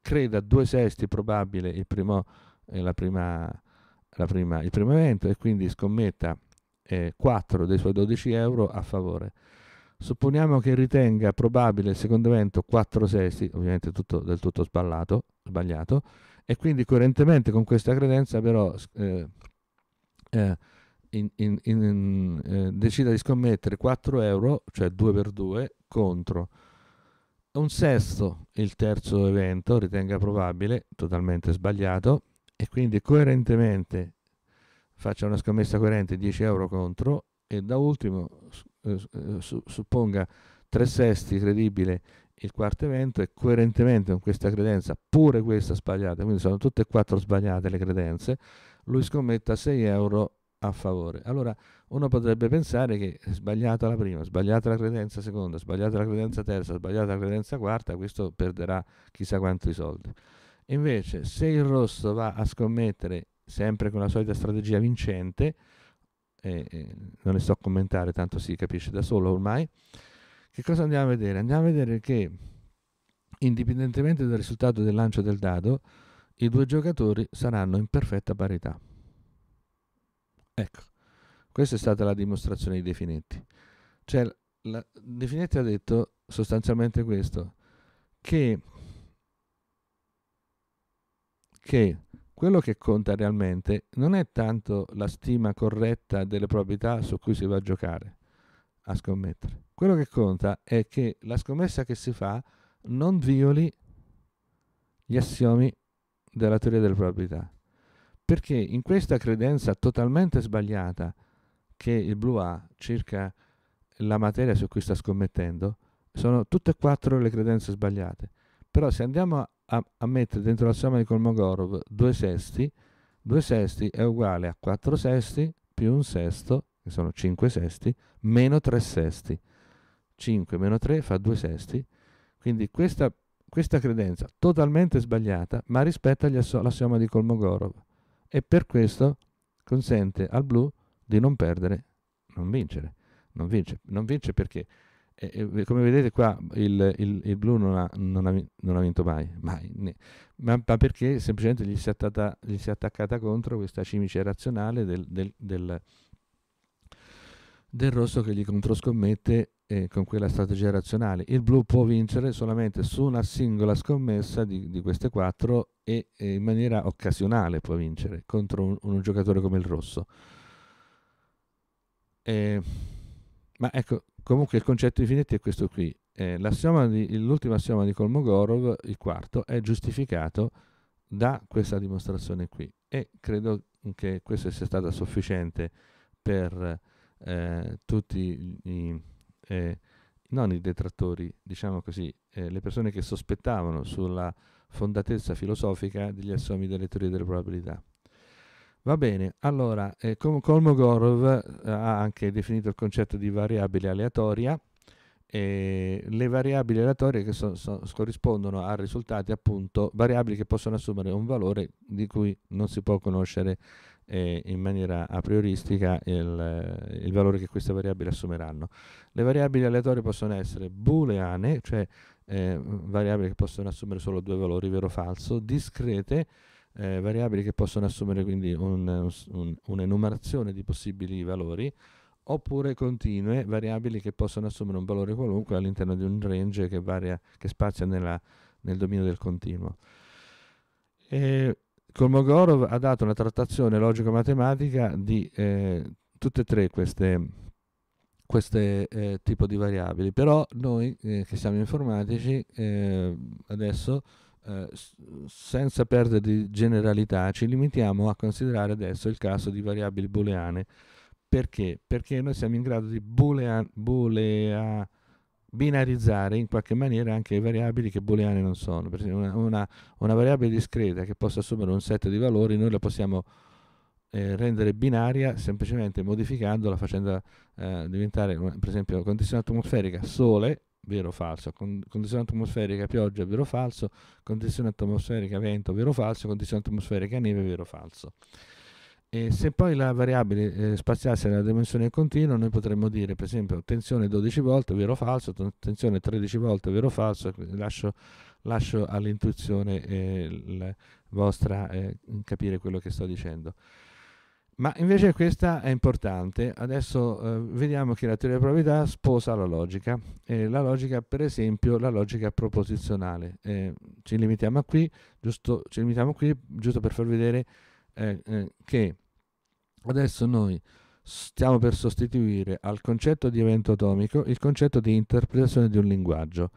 creda due sesti probabile il primo, eh, la prima, la prima, il primo evento e quindi scommetta eh, 4 dei suoi 12 euro a favore. Supponiamo che ritenga probabile il secondo evento 4 sesti, ovviamente tutto, del tutto sballato, sbagliato, e quindi coerentemente con questa credenza però eh, eh, in, in, in, eh, decida di scommettere 4 euro, cioè 2 per 2, contro un sesto il terzo evento, ritenga probabile, totalmente sbagliato, e quindi coerentemente faccia una scommessa coerente 10 euro contro e da ultimo eh, eh, supponga 3 sesti credibile il quarto evento è coerentemente con questa credenza, pure questa sbagliata, quindi sono tutte e quattro sbagliate le credenze, lui scommetta 6 euro a favore. Allora uno potrebbe pensare che sbagliata la prima, sbagliata la credenza seconda, sbagliata la credenza terza, sbagliata la credenza quarta, questo perderà chissà quanti soldi. Invece se il rosso va a scommettere sempre con la solita strategia vincente, eh, eh, non ne so commentare, tanto si capisce da solo ormai, che cosa andiamo a vedere? Andiamo a vedere che, indipendentemente dal risultato del lancio del dado, i due giocatori saranno in perfetta parità. Ecco, questa è stata la dimostrazione di De Finetti. Cioè, la, De Finetti ha detto sostanzialmente questo, che, che quello che conta realmente non è tanto la stima corretta delle probabilità su cui si va a giocare, a scommettere, quello che conta è che la scommessa che si fa non violi gli assiomi della teoria delle probabilità. Perché in questa credenza totalmente sbagliata che il blu ha circa la materia su cui sta scommettendo, sono tutte e quattro le credenze sbagliate. Però se andiamo a, a mettere dentro la somma di Kolmogorov due sesti, due sesti è uguale a quattro sesti più un sesto, che sono cinque sesti, meno tre sesti. 5 meno 3 fa 2 sesti, quindi questa, questa credenza totalmente sbagliata ma rispetta l'assioma di Kolmogorov e per questo consente al blu di non perdere, non vincere, non vince, non vince perché e, come vedete qua il, il, il blu non ha, non, ha, non ha, vinto mai, mai ma, ma, perché semplicemente gli si, è attata, gli si è attaccata contro questa cimice razionale del, del, del, del rosso che gli controscommette eh, con quella strategia razionale. Il blu può vincere solamente su una singola scommessa di, di queste quattro e eh, in maniera occasionale può vincere contro un, un giocatore come il rosso. Eh, ma ecco, comunque il concetto di Finetti è questo qui. Eh, l'ultimo assioma di Kolmogorov, il quarto, è giustificato da questa dimostrazione qui e credo che questa sia stata sufficiente per eh, tutti i, eh, non i detrattori, diciamo così, eh, le persone che sospettavano sulla fondatezza filosofica degli assomi delle teorie delle probabilità. Va bene, allora, eh, Kol- Kolmogorov eh, ha anche definito il concetto di variabile aleatoria, eh, le variabili aleatorie che so, so, corrispondono a risultati appunto variabili che possono assumere un valore di cui non si può conoscere eh, in maniera a prioristica il, il, valore che queste variabili assumeranno. Le variabili aleatorie possono essere booleane, cioè eh, variabili che possono assumere solo due valori, vero o falso, discrete, eh, variabili che possono assumere quindi un'enumerazione un, un di possibili valori, oppure continue, variabili che possono assumere un valore qualunque all'interno di un range che, varia, che spazia nella, nel dominio del continuo. E Kolmogorov ha dato una trattazione logico-matematica di eh, tutte e tre queste, queste eh, tipo di variabili, però noi eh, che siamo informatici eh, adesso eh, senza perdere di generalità ci limitiamo a considerare adesso il caso di variabili booleane perché? Perché noi siamo in grado di boolean, boolea, binarizzare in qualche maniera anche le variabili che booleane non sono. Per esempio una, una, una variabile discreta che possa assumere un set di valori, noi la possiamo eh, rendere binaria semplicemente modificandola, facendola eh, diventare, una, per esempio, condizione atmosferica sole, vero o falso, con, condizione atmosferica pioggia, vero o falso, condizione atmosferica vento, vero o falso, condizione atmosferica neve, vero o falso. E se poi la variabile eh, spaziasse nella dimensione continua, noi potremmo dire, per esempio, tensione 12 volte, vero o falso, tensione 13 volte, vero o falso, lascio, lascio all'intuizione eh, vostra eh, capire quello che sto dicendo. Ma invece questa è importante, adesso eh, vediamo che la teoria di probabilità sposa la logica, eh, la logica per esempio la logica proposizionale. Eh, ci, limitiamo qui, giusto, ci limitiamo qui giusto per far vedere che Adesso noi stiamo per sostituire al concetto di evento atomico il concetto di interpretazione di un linguaggio,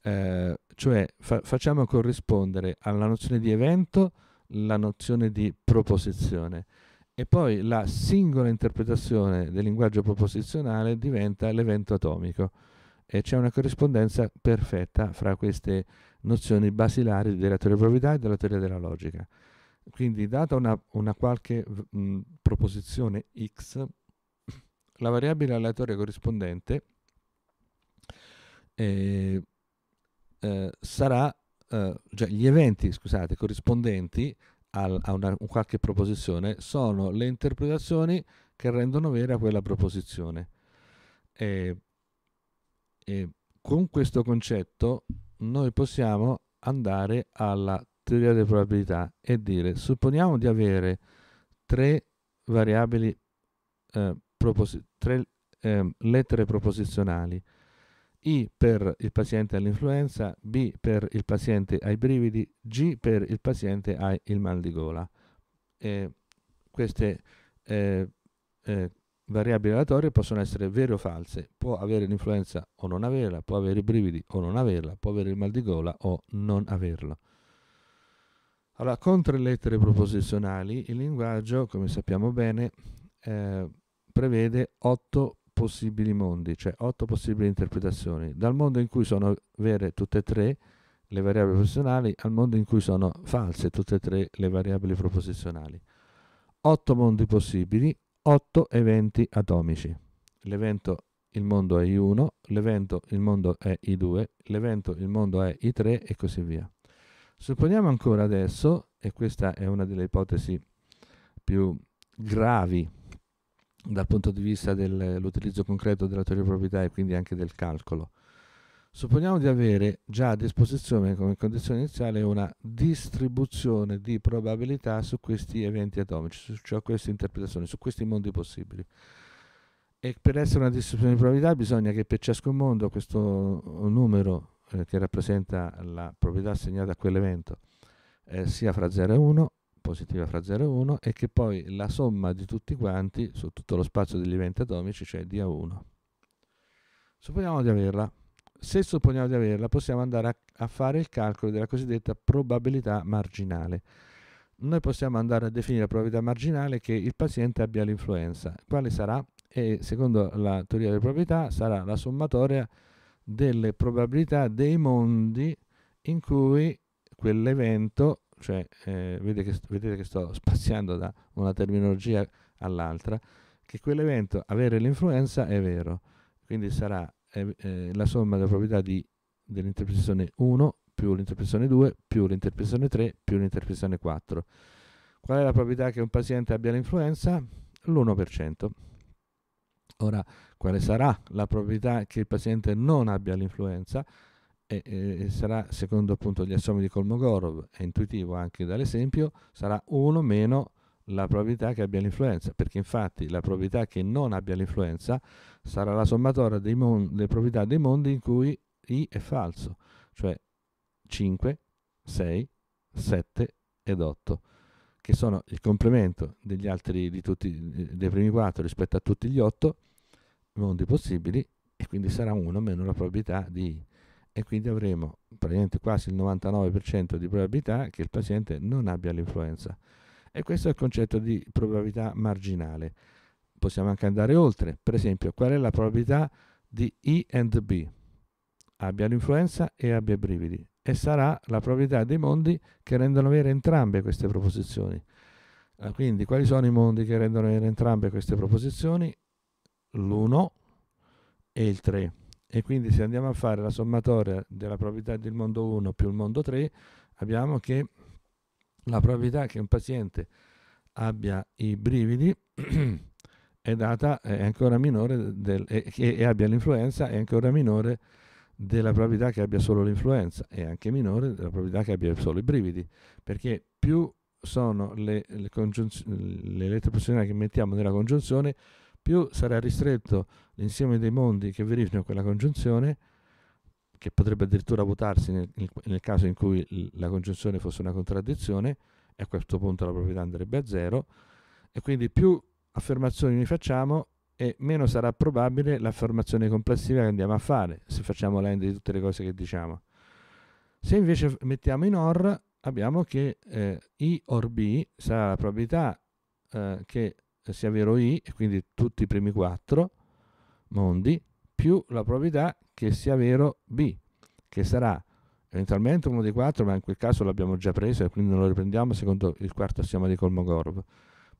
eh, cioè fa- facciamo corrispondere alla nozione di evento la nozione di proposizione e poi la singola interpretazione del linguaggio proposizionale diventa l'evento atomico e c'è una corrispondenza perfetta fra queste nozioni basilari della teoria della proprietà e della teoria della logica. Quindi data una, una qualche mh, proposizione x, la variabile aleatoria corrispondente eh, eh, sarà, eh, cioè gli eventi scusate, corrispondenti al, a una, un qualche proposizione sono le interpretazioni che rendono vera quella proposizione. E, e con questo concetto noi possiamo andare alla teoria delle probabilità e dire supponiamo di avere tre variabili eh, proposi- tre eh, lettere proposizionali I per il paziente all'influenza, B per il paziente ai brividi, G per il paziente ha il mal di gola. E queste eh, eh, variabili aleatorie possono essere vere o false, può avere l'influenza o non averla, può avere i brividi o non averla, può avere il mal di gola o non averlo. Allora, contro le lettere proposizionali il linguaggio, come sappiamo bene, eh, prevede otto possibili mondi, cioè otto possibili interpretazioni, dal mondo in cui sono vere tutte e tre le variabili proposizionali al mondo in cui sono false tutte e tre le variabili proposizionali. Otto mondi possibili, otto eventi atomici. L'evento il mondo è I1, l'evento il mondo è I2, l'evento il mondo è I3 e così via. Supponiamo ancora adesso, e questa è una delle ipotesi più gravi dal punto di vista dell'utilizzo concreto della teoria di proprietà e quindi anche del calcolo, supponiamo di avere già a disposizione come condizione iniziale una distribuzione di probabilità su questi eventi atomici, su cioè queste interpretazioni, su questi mondi possibili. E per essere una distribuzione di probabilità bisogna che per ciascun mondo questo numero eh, che rappresenta la proprietà assegnata a quell'evento eh, sia fra 0 e 1, positiva fra 0 e 1, e che poi la somma di tutti quanti su tutto lo spazio degli eventi atomici, cioè di A1. Supponiamo di averla. Se supponiamo di averla, possiamo andare a, a fare il calcolo della cosiddetta probabilità marginale noi possiamo andare a definire la probabilità marginale che il paziente abbia l'influenza. Quale sarà? E secondo la teoria delle probabilità sarà la sommatoria delle probabilità dei mondi in cui quell'evento, cioè eh, vedete, che, vedete che sto spaziando da una terminologia all'altra, che quell'evento avere l'influenza è vero, quindi sarà eh, la somma delle probabilità dell'interpretazione 1 più l'interpretazione 2 più l'interpretazione 3 più l'interpretazione 4. Qual è la probabilità che un paziente abbia l'influenza? L'1%. Ora, quale sarà la probabilità che il paziente non abbia l'influenza? E, e sarà, secondo appunto gli assomi di Kolmogorov, è intuitivo anche dall'esempio, sarà 1 meno la probabilità che abbia l'influenza, perché infatti la probabilità che non abbia l'influenza sarà la sommatoria delle probabilità dei mondi in cui I è falso, cioè 5, 6, 7 ed 8, che sono il complemento degli altri, di tutti, eh, dei primi 4 rispetto a tutti gli 8 mondi possibili e quindi sarà 1 meno la probabilità di I. e quindi avremo praticamente quasi il 99% di probabilità che il paziente non abbia l'influenza. E questo è il concetto di probabilità marginale. Possiamo anche andare oltre, per esempio, qual è la probabilità di E and B? Abbia l'influenza e abbia brividi. E sarà la probabilità dei mondi che rendono vere entrambe queste proposizioni. Ah, quindi quali sono i mondi che rendono vere entrambe queste proposizioni? l'1 e il 3 e quindi se andiamo a fare la sommatoria della probabilità del mondo 1 più il mondo 3 abbiamo che la probabilità che un paziente abbia i brividi [CLEARS THROAT] è data è ancora minore del, e, e abbia l'influenza è ancora minore della probabilità che abbia solo l'influenza e anche minore della probabilità che abbia solo i brividi perché più sono le, le, le che mettiamo nella congiunzione più sarà ristretto l'insieme dei mondi che verificano quella congiunzione, che potrebbe addirittura votarsi nel, nel caso in cui la congiunzione fosse una contraddizione, e a questo punto la proprietà andrebbe a zero, e quindi più affermazioni ne facciamo e meno sarà probabile l'affermazione complessiva che andiamo a fare, se facciamo l'end di tutte le cose che diciamo. Se invece mettiamo in OR, abbiamo che eh, I OR B sarà la probabilità eh, che eh, sia vero i, e quindi tutti i primi quattro mondi, più la probabilità che sia vero b, che sarà eventualmente uno dei quattro, ma in quel caso l'abbiamo già preso e quindi non lo riprendiamo secondo il quarto assioma di Kolmogorov,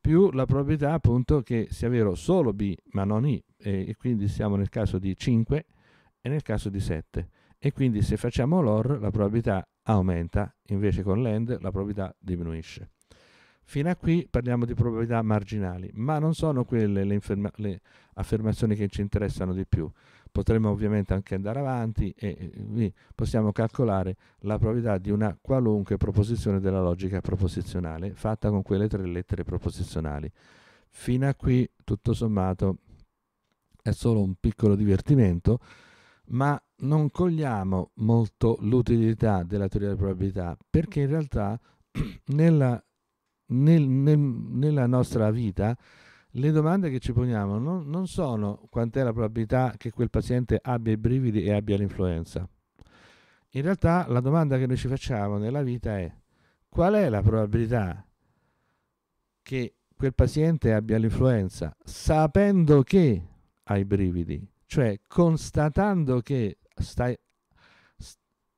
più la probabilità appunto che sia vero solo b ma non i, e, e quindi siamo nel caso di 5 e nel caso di 7. E quindi se facciamo l'OR la probabilità aumenta, invece con l'END la probabilità diminuisce. Fino a qui parliamo di probabilità marginali, ma non sono quelle le, le affermazioni che ci interessano di più. Potremmo ovviamente anche andare avanti e eh, possiamo calcolare la probabilità di una qualunque proposizione della logica proposizionale fatta con quelle tre lettere proposizionali. Fino a qui, tutto sommato, è solo un piccolo divertimento, ma non cogliamo molto l'utilità della teoria della probabilità perché in realtà [CLEARS THROAT] nella nel, nel, nella nostra vita le domande che ci poniamo non, non sono quant'è la probabilità che quel paziente abbia i brividi e abbia l'influenza. In realtà la domanda che noi ci facciamo nella vita è qual è la probabilità che quel paziente abbia l'influenza sapendo che ha i brividi, cioè constatando che sta,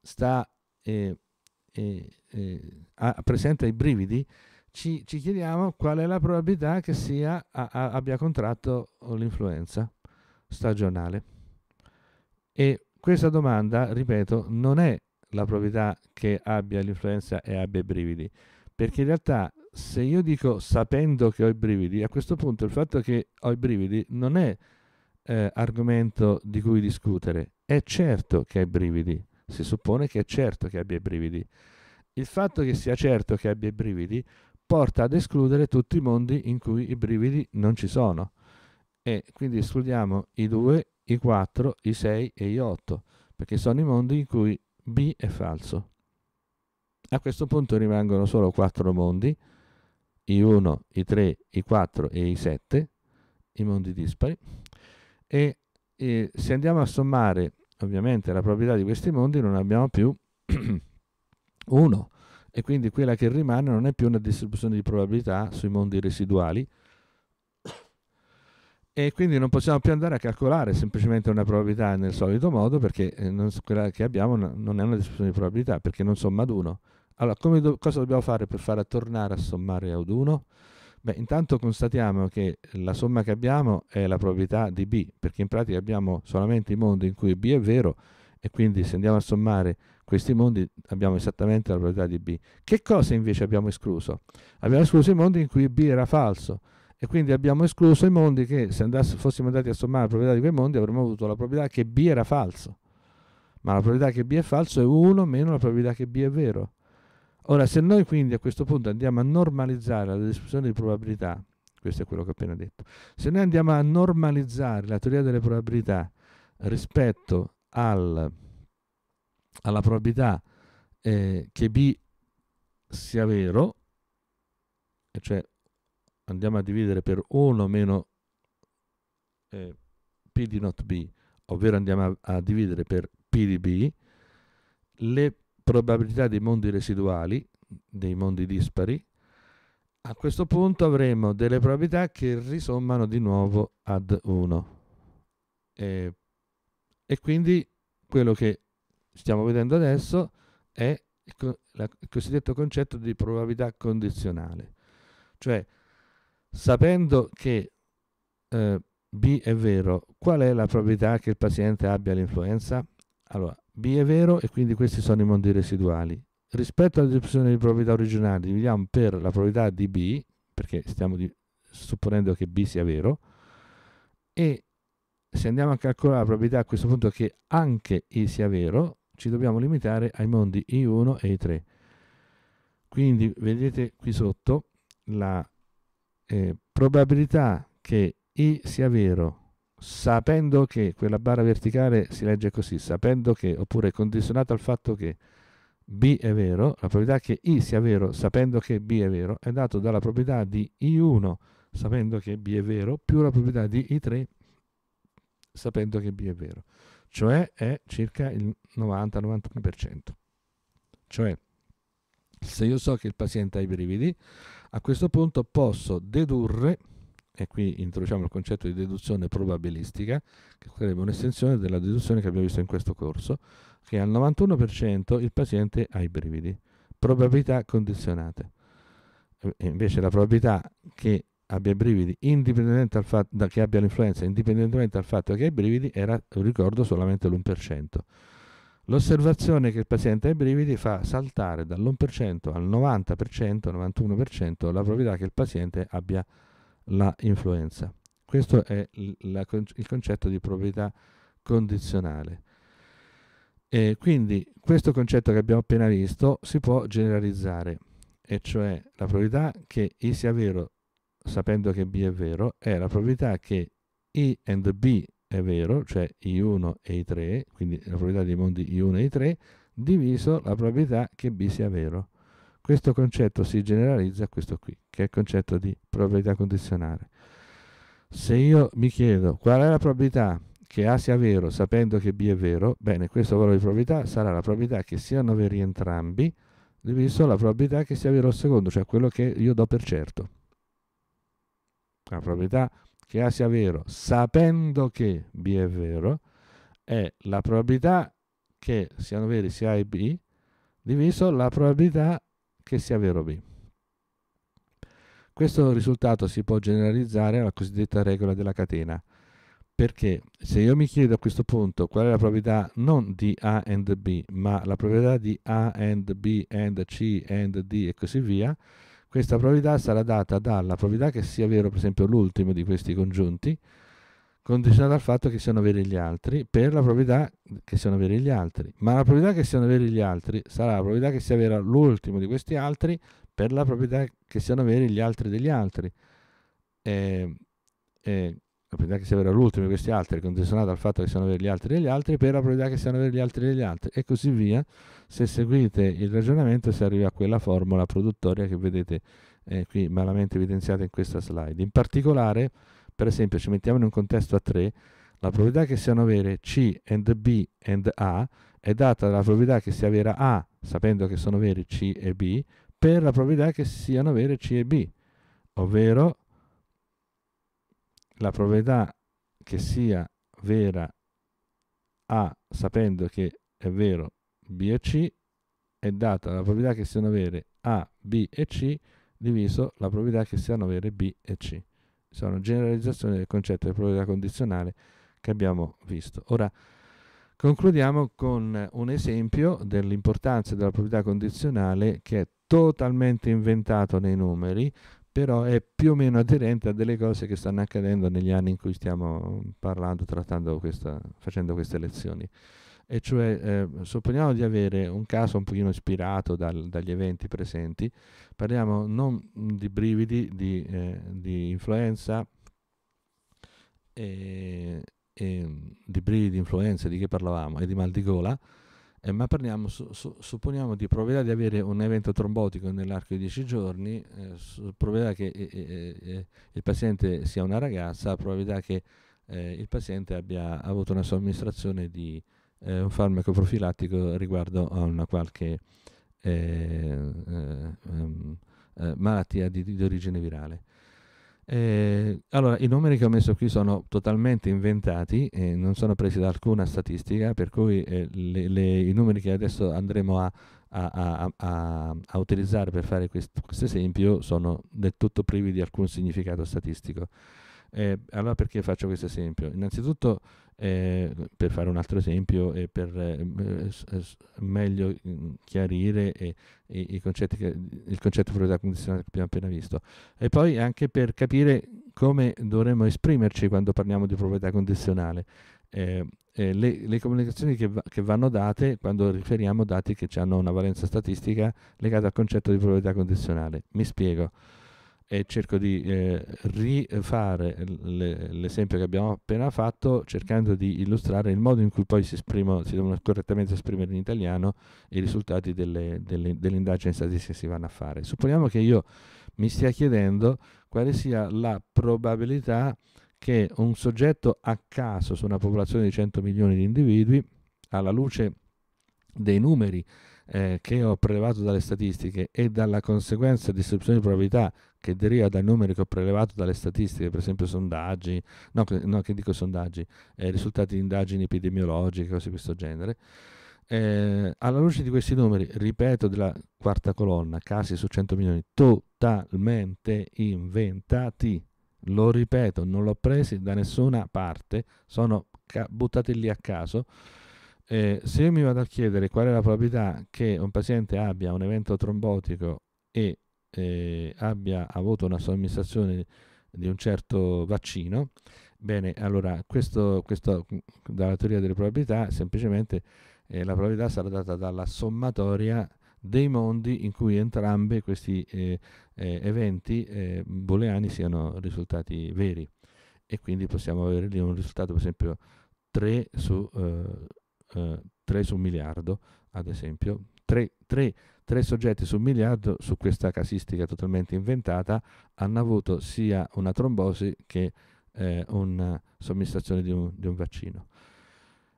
sta eh, eh, eh, presenta i brividi, ci, ci, chiediamo qual è la probabilità che sia, a, a, abbia contratto l'influenza stagionale. E questa domanda, ripeto, non è la probabilità che abbia l'influenza e abbia i brividi, perché in realtà se io dico sapendo che ho i brividi, a questo punto il fatto che ho i brividi non è eh, argomento di cui discutere, è certo che hai brividi, si suppone che è certo che abbia i brividi. Il fatto che sia certo che abbia i brividi porta ad escludere tutti i mondi in cui i brividi non ci sono. E quindi escludiamo i 2, i 4, i 6 e i 8, perché sono i mondi in cui B è falso. A questo punto rimangono solo 4 mondi, i 1, i 3, i 4 e i 7, i mondi dispari, e, e se andiamo a sommare ovviamente la proprietà di questi mondi non abbiamo più 1, [CLEARS THROAT] e quindi quella che rimane non è più una distribuzione di probabilità sui mondi residuali e quindi non possiamo più andare a calcolare semplicemente una probabilità nel solito modo perché eh, non, quella che abbiamo non è una distribuzione di probabilità perché non somma ad uno. allora do, cosa dobbiamo fare per farla tornare a sommare ad uno? Beh, intanto constatiamo che la somma che abbiamo è la probabilità di B, perché in pratica abbiamo solamente i mondi in cui B è vero e quindi se andiamo a sommare questi mondi abbiamo esattamente la proprietà di B. Che cosa invece abbiamo escluso? Abbiamo escluso i mondi in cui B era falso e quindi abbiamo escluso i mondi che se andass- fossimo andati a sommare la proprietà di quei mondi avremmo avuto la proprietà che B era falso. Ma la probabilità che B è falso è 1 meno la probabilità che B è vero. Ora, se noi quindi a questo punto andiamo a normalizzare la descrizione di probabilità, questo è quello che ho appena detto, se noi andiamo a normalizzare la teoria delle probabilità rispetto al alla probabilità eh, che B sia vero, e cioè andiamo a dividere per 1 meno eh, P di not B, ovvero andiamo a, a dividere per P di B, le probabilità dei mondi residuali, dei mondi dispari, a questo punto avremo delle probabilità che risommano di nuovo ad 1. E, eh, e, quindi quello che stiamo vedendo adesso è il, cosiddetto concetto di probabilità condizionale, cioè sapendo che eh, B è vero, qual è la probabilità che il paziente abbia l'influenza? Allora, B è vero e quindi questi sono i mondi residuali. Rispetto alla distribuzione di probabilità originale dividiamo per la probabilità di B, perché stiamo di, supponendo che B sia vero, e se andiamo a calcolare la probabilità a questo punto che anche I sia vero, ci dobbiamo limitare ai mondi I1 e I3. Quindi vedete qui sotto la eh, probabilità che I sia vero sapendo che quella barra verticale si legge così, sapendo che, oppure condizionata al fatto che B è vero, la probabilità che I sia vero sapendo che B è vero è data dalla proprietà di I1 sapendo che B è vero più la proprietà di I3 sapendo che B è vero cioè è circa il 90-91%. Cioè, se io so che il paziente ha i brividi, a questo punto posso dedurre, e qui introduciamo il concetto di deduzione probabilistica, che sarebbe un'estensione della deduzione che abbiamo visto in questo corso, che al 91% il paziente ha i brividi, probabilità condizionate. E invece la probabilità che abbia i brividi, indipendentemente dal fatto da che abbia l'influenza, indipendentemente dal fatto che ha i brividi, era, ricordo, solamente l'1%. L'osservazione che il paziente ha i brividi fa saltare dall'1% al 90%, 91% la probabilità che il paziente abbia la influenza. Questo è il, la, il concetto di probabilità condizionale. E quindi questo concetto che abbiamo appena visto si può generalizzare, e cioè la probabilità che sia vero sapendo che B è vero, è la probabilità che I and B è vero, cioè I1 e I3, quindi la probabilità dei mondi I1 e I3, diviso la probabilità che B sia vero. Questo concetto si generalizza a questo qui, che è il concetto di probabilità condizionale. Se io mi chiedo qual è la probabilità che A sia vero sapendo che B è vero, bene, questo valore di probabilità sarà la probabilità che siano veri entrambi diviso la probabilità che sia vero il secondo, cioè quello che io do per certo. La probabilità che A sia vero, sapendo che B è vero, è la probabilità che siano veri sia A e B diviso la probabilità che sia vero B. Questo risultato si può generalizzare alla cosiddetta regola della catena, perché se io mi chiedo a questo punto qual è la probabilità non di A and B, ma la probabilità di A and B and C and D e così via, questa probabilità sarà data dalla probabilità che sia vero, per esempio, l'ultimo di questi congiunti, condizionata al fatto che siano veri gli altri, per la probabilità che siano veri gli altri. Ma la probabilità che siano veri gli altri sarà la probabilità che sia vera l'ultimo di questi altri per la probabilità che siano veri gli altri degli altri. Eh, eh, la ecco, probabilità che sia vera l'ultimo di questi altri è condizionata al fatto che siano veri gli altri degli altri per la probabilità che siano veri gli altri degli altri e così via se seguite il ragionamento si arriva a quella formula produttoria che vedete eh, qui malamente evidenziata in questa slide in particolare per esempio ci mettiamo in un contesto a 3 la probabilità che siano vere C and B and A è data dalla probabilità che sia vera A sapendo che sono veri C e B per la probabilità che siano vere C e B ovvero la probabilità che sia vera A sapendo che è vero B e C è data dalla probabilità che siano vere A, B e C diviso la probabilità che siano vere B e C. Sono generalizzazioni del concetto di proprietà condizionale che abbiamo visto. Ora concludiamo con un esempio dell'importanza della proprietà condizionale che è totalmente inventato nei numeri, però è più o meno aderente a delle cose che stanno accadendo negli anni in cui stiamo parlando, trattando questa, facendo queste lezioni. E cioè, eh, supponiamo di avere un caso un pochino ispirato dal, dagli eventi presenti, parliamo non di brividi, di, eh, di influenza, eh, di brividi, influenza, di che parlavamo, e di mal di gola, eh, ma parliamo, su, su, supponiamo di probabilità di avere un evento trombotico nell'arco di 10 giorni, eh, probabilità che eh, eh, eh, eh, il paziente sia una ragazza, probabilità che il paziente abbia avuto una somministrazione di un farmaco profilattico riguardo a una qualche ehm, malattia di, di origine virale. Eh, allora, i numeri che ho messo qui sono totalmente inventati, eh, non sono presi da alcuna statistica, per cui eh, le, le, i numeri che adesso andremo a, a, a, a utilizzare per fare questo esempio sono del tutto privi di alcun significato statistico. Eh, allora perché faccio questo esempio? Innanzitutto eh, per fare un altro esempio e eh, per eh, meglio mm, chiarire i concetti che, il concetto di proprietà condizionale che abbiamo appena visto e poi anche per capire come dovremmo esprimerci quando parliamo di proprietà condizionale eh, eh, le, le, comunicazioni che, va- che, vanno date quando riferiamo dati che hanno una valenza statistica legata al concetto di proprietà condizionale mi spiego e cerco di eh, rifare le, l'esempio che abbiamo appena fatto cercando di illustrare il modo in cui poi si, esprimo, si devono correttamente esprimere in italiano i risultati delle, delle, delle indagini statistiche che si vanno a fare. Supponiamo che io mi stia chiedendo quale sia la probabilità che un soggetto a caso su una popolazione di 100 milioni di individui, alla luce dei numeri eh, che ho prelevato dalle statistiche e dalla conseguenza di distribuzione di probabilità che deriva dai numeri che ho prelevato dalle statistiche, per esempio sondaggi, no, no che dico sondaggi, eh, risultati di indagini epidemiologiche, cose di questo genere. Eh, alla luce di questi numeri, ripeto, della quarta colonna, casi su 100 milioni, totalmente inventati. Lo ripeto, non l'ho presi da nessuna parte, sono buttati lì a caso eh, se io mi vado a chiedere qual è la probabilità che un paziente abbia un evento trombotico e eh, abbia avuto una somministrazione di un certo vaccino, bene, allora questo, questo dalla teoria delle probabilità semplicemente eh, la probabilità sarà data dalla sommatoria dei mondi in cui entrambi questi eh, eh, eventi eh, booleani siano risultati veri e quindi possiamo avere lì un risultato per esempio 3 su eh, 3 eh, su un miliardo, ad esempio, 3, 3, 3 soggetti su un miliardo su questa casistica totalmente inventata hanno avuto sia una trombosi che eh, una somministrazione di un, di un vaccino.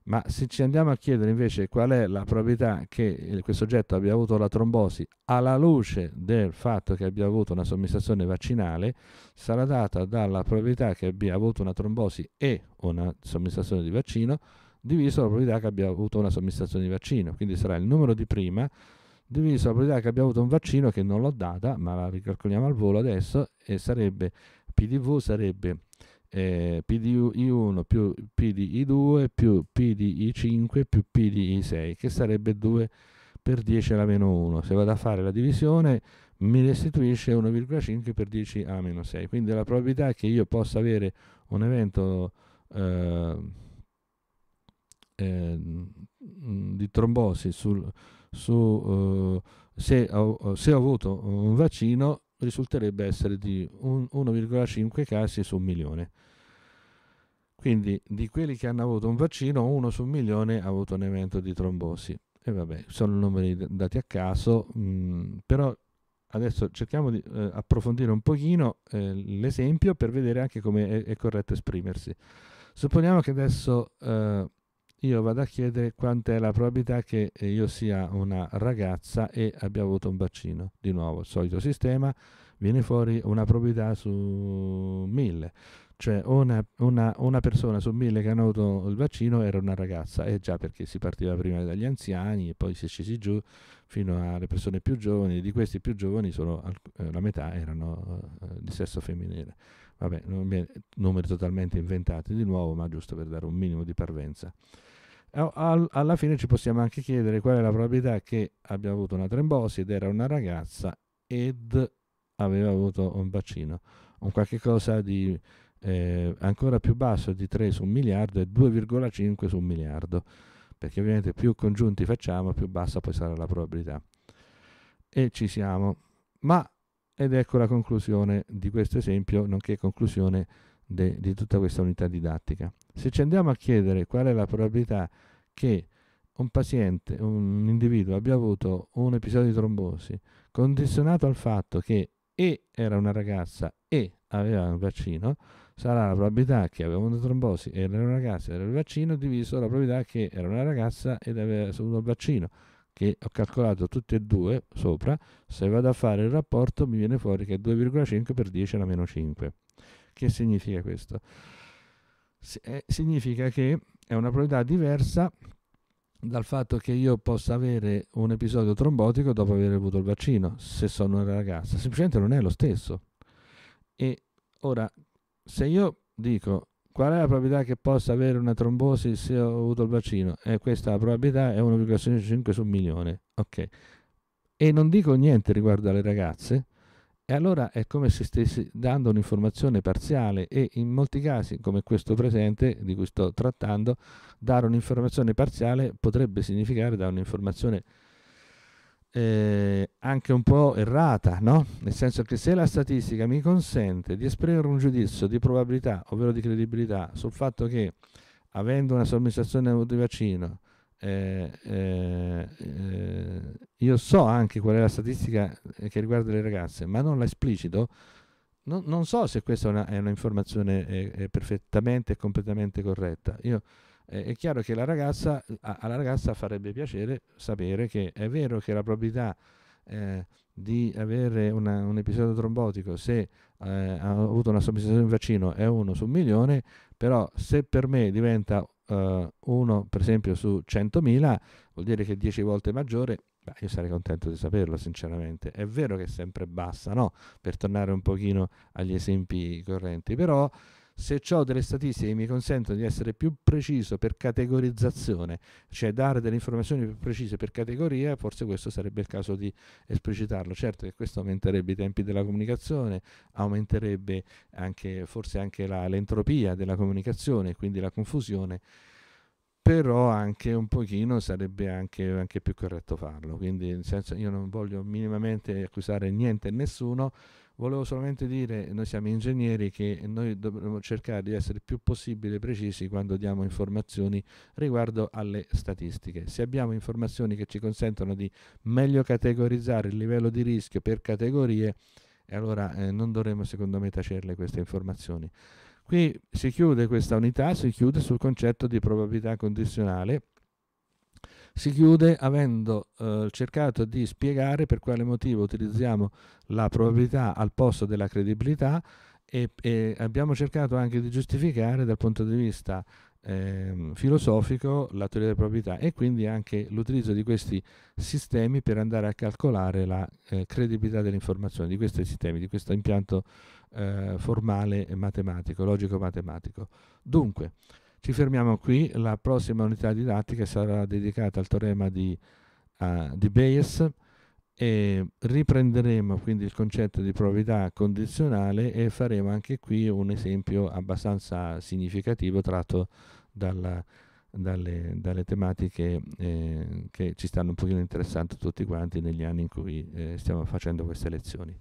Ma se ci andiamo a chiedere invece qual è la probabilità che questo soggetto abbia avuto la trombosi alla luce del fatto che abbia avuto una somministrazione vaccinale, sarà data dalla probabilità che abbia avuto una trombosi e una somministrazione di vaccino diviso la probabilità che abbia avuto una somministrazione di vaccino. Quindi sarà il numero di prima diviso la probabilità che abbia avuto un vaccino che non l'ho data, ma la ricalcoliamo al volo adesso, e sarebbe PDV sarebbe eh, PDI1 più PDI2 più PDI5 più PDI6, che sarebbe 2 per 10 alla meno 1. Se vado a fare la divisione mi restituisce 1,5 per 10 alla meno 6. Quindi la probabilità che io possa avere un evento... Eh, eh, di trombosi sul, su, eh, se, ho, se, ho, avuto un vaccino risulterebbe essere di 1,5 casi su un milione. Quindi di quelli che hanno avuto un vaccino, uno su un milione ha avuto un evento di trombosi. E vabbè, sono numeri dati a caso, mh, mm, però adesso cerchiamo di eh, approfondire un pochino eh, l'esempio per vedere anche come è, è corretto esprimersi. Supponiamo che adesso eh, io vado a chiedere quant'è la probabilità che eh, io sia una ragazza e abbia avuto un bacino. Di nuovo, il solito sistema, viene fuori una probabilità su mille. Cioè una, una, una persona su mille che hanno avuto il vaccino era una ragazza, e eh, già perché si partiva prima dagli anziani e poi si è scesi giù fino alle persone più giovani, di questi più giovani solo eh, la metà erano eh, di sesso femminile. Vabbè, numeri totalmente inventati di nuovo, ma giusto per dare un minimo di parvenza alla fine ci possiamo anche chiedere qual è la probabilità che abbia avuto una trombosi ed era una ragazza ed aveva avuto un vaccino, un qualche cosa di eh, ancora più basso di 3 su un miliardo e 2,5 su un miliardo, perché ovviamente più congiunti facciamo, più bassa poi sarà la probabilità. E ci siamo. Ma, ed ecco la conclusione di questo esempio, nonché conclusione de, di tutta questa unità didattica. Se ci andiamo a chiedere qual è la probabilità che un paziente, un individuo abbia avuto un episodio di trombosi condizionato al fatto che e era una ragazza e aveva un vaccino, sarà la probabilità che aveva una trombosi e era una ragazza e aveva il vaccino diviso la probabilità che era una ragazza ed aveva avuto il vaccino che ho calcolato tutti e due sopra, se vado a fare il rapporto mi viene fuori che è 2,5 per 10 alla meno 5. Che significa questo? S- eh, significa che è una probabilità diversa dal fatto che io possa avere un episodio trombotico dopo aver avuto il vaccino, se sono una ragazza, semplicemente non è lo stesso. E ora, se io dico qual è la probabilità che possa avere una trombosi se ho avuto il vaccino, eh, questa probabilità è 1,5 su un milione, ok. E non dico niente riguardo alle ragazze, e allora è come se stessi dando un'informazione parziale e in molti casi, come questo presente di cui sto trattando, dare un'informazione parziale potrebbe significare dare un'informazione eh, anche un po' errata, no? nel senso che se la statistica mi consente di esprimere un giudizio di probabilità, ovvero di credibilità, sul fatto che avendo una somministrazione di vaccino eh, eh, eh, io so anche qual è la statistica eh, che riguarda le ragazze, ma non la esplicito. Non, non so se questa è un'informazione perfettamente e completamente corretta. Io, è chiaro che ragazza, alla ragazza farebbe piacere sapere che è vero che la probabilità eh, di avere una, un episodio trombotico se eh, ha avuto una somministrazione di un vaccino è 1 su un milione, però se per me diventa eh, uno per esempio su 100.000 vuol dire che 10 volte maggiore, beh, io sarei contento di saperlo sinceramente. È vero che è sempre bassa, no? Per tornare un pochino agli esempi correnti, però se ho delle statistiche che mi consentono di essere più preciso per categorizzazione, cioè dare delle informazioni più precise per categoria, forse questo sarebbe il caso di esplicitarlo. Certo che questo aumenterebbe i tempi della comunicazione, aumenterebbe anche, forse anche la, l'entropia della comunicazione, quindi la confusione però anche un pochino sarebbe anche, anche più corretto farlo, quindi senso io non voglio minimamente accusare niente e nessuno, Volevo solamente dire, noi siamo ingegneri, che noi dovremmo cercare di essere più possibile precisi quando diamo informazioni riguardo alle statistiche. Se abbiamo informazioni che ci consentono di meglio categorizzare il livello di rischio per categorie, eh, allora eh, non dovremmo secondo me tacerle queste informazioni. Qui si chiude questa unità, si chiude sul concetto di probabilità condizionale si chiude avendo eh, cercato di spiegare per quale motivo utilizziamo la probabilità al posto della credibilità e, e abbiamo cercato anche di giustificare dal punto di vista eh, filosofico la teoria delle probabilità e quindi anche l'utilizzo di questi sistemi per andare a calcolare la eh, credibilità dell'informazione, di questi sistemi, di questo impianto eh, formale e matematico, logico-matematico. Dunque, ci fermiamo qui, la prossima unità didattica sarà dedicata al teorema di, uh, di Bayes e riprenderemo quindi il concetto di probabilità condizionale e faremo anche qui un esempio abbastanza significativo tratto dalla, dalle, dalle, tematiche eh, che ci stanno un pochino interessando tutti quanti negli anni in cui eh, stiamo facendo queste lezioni.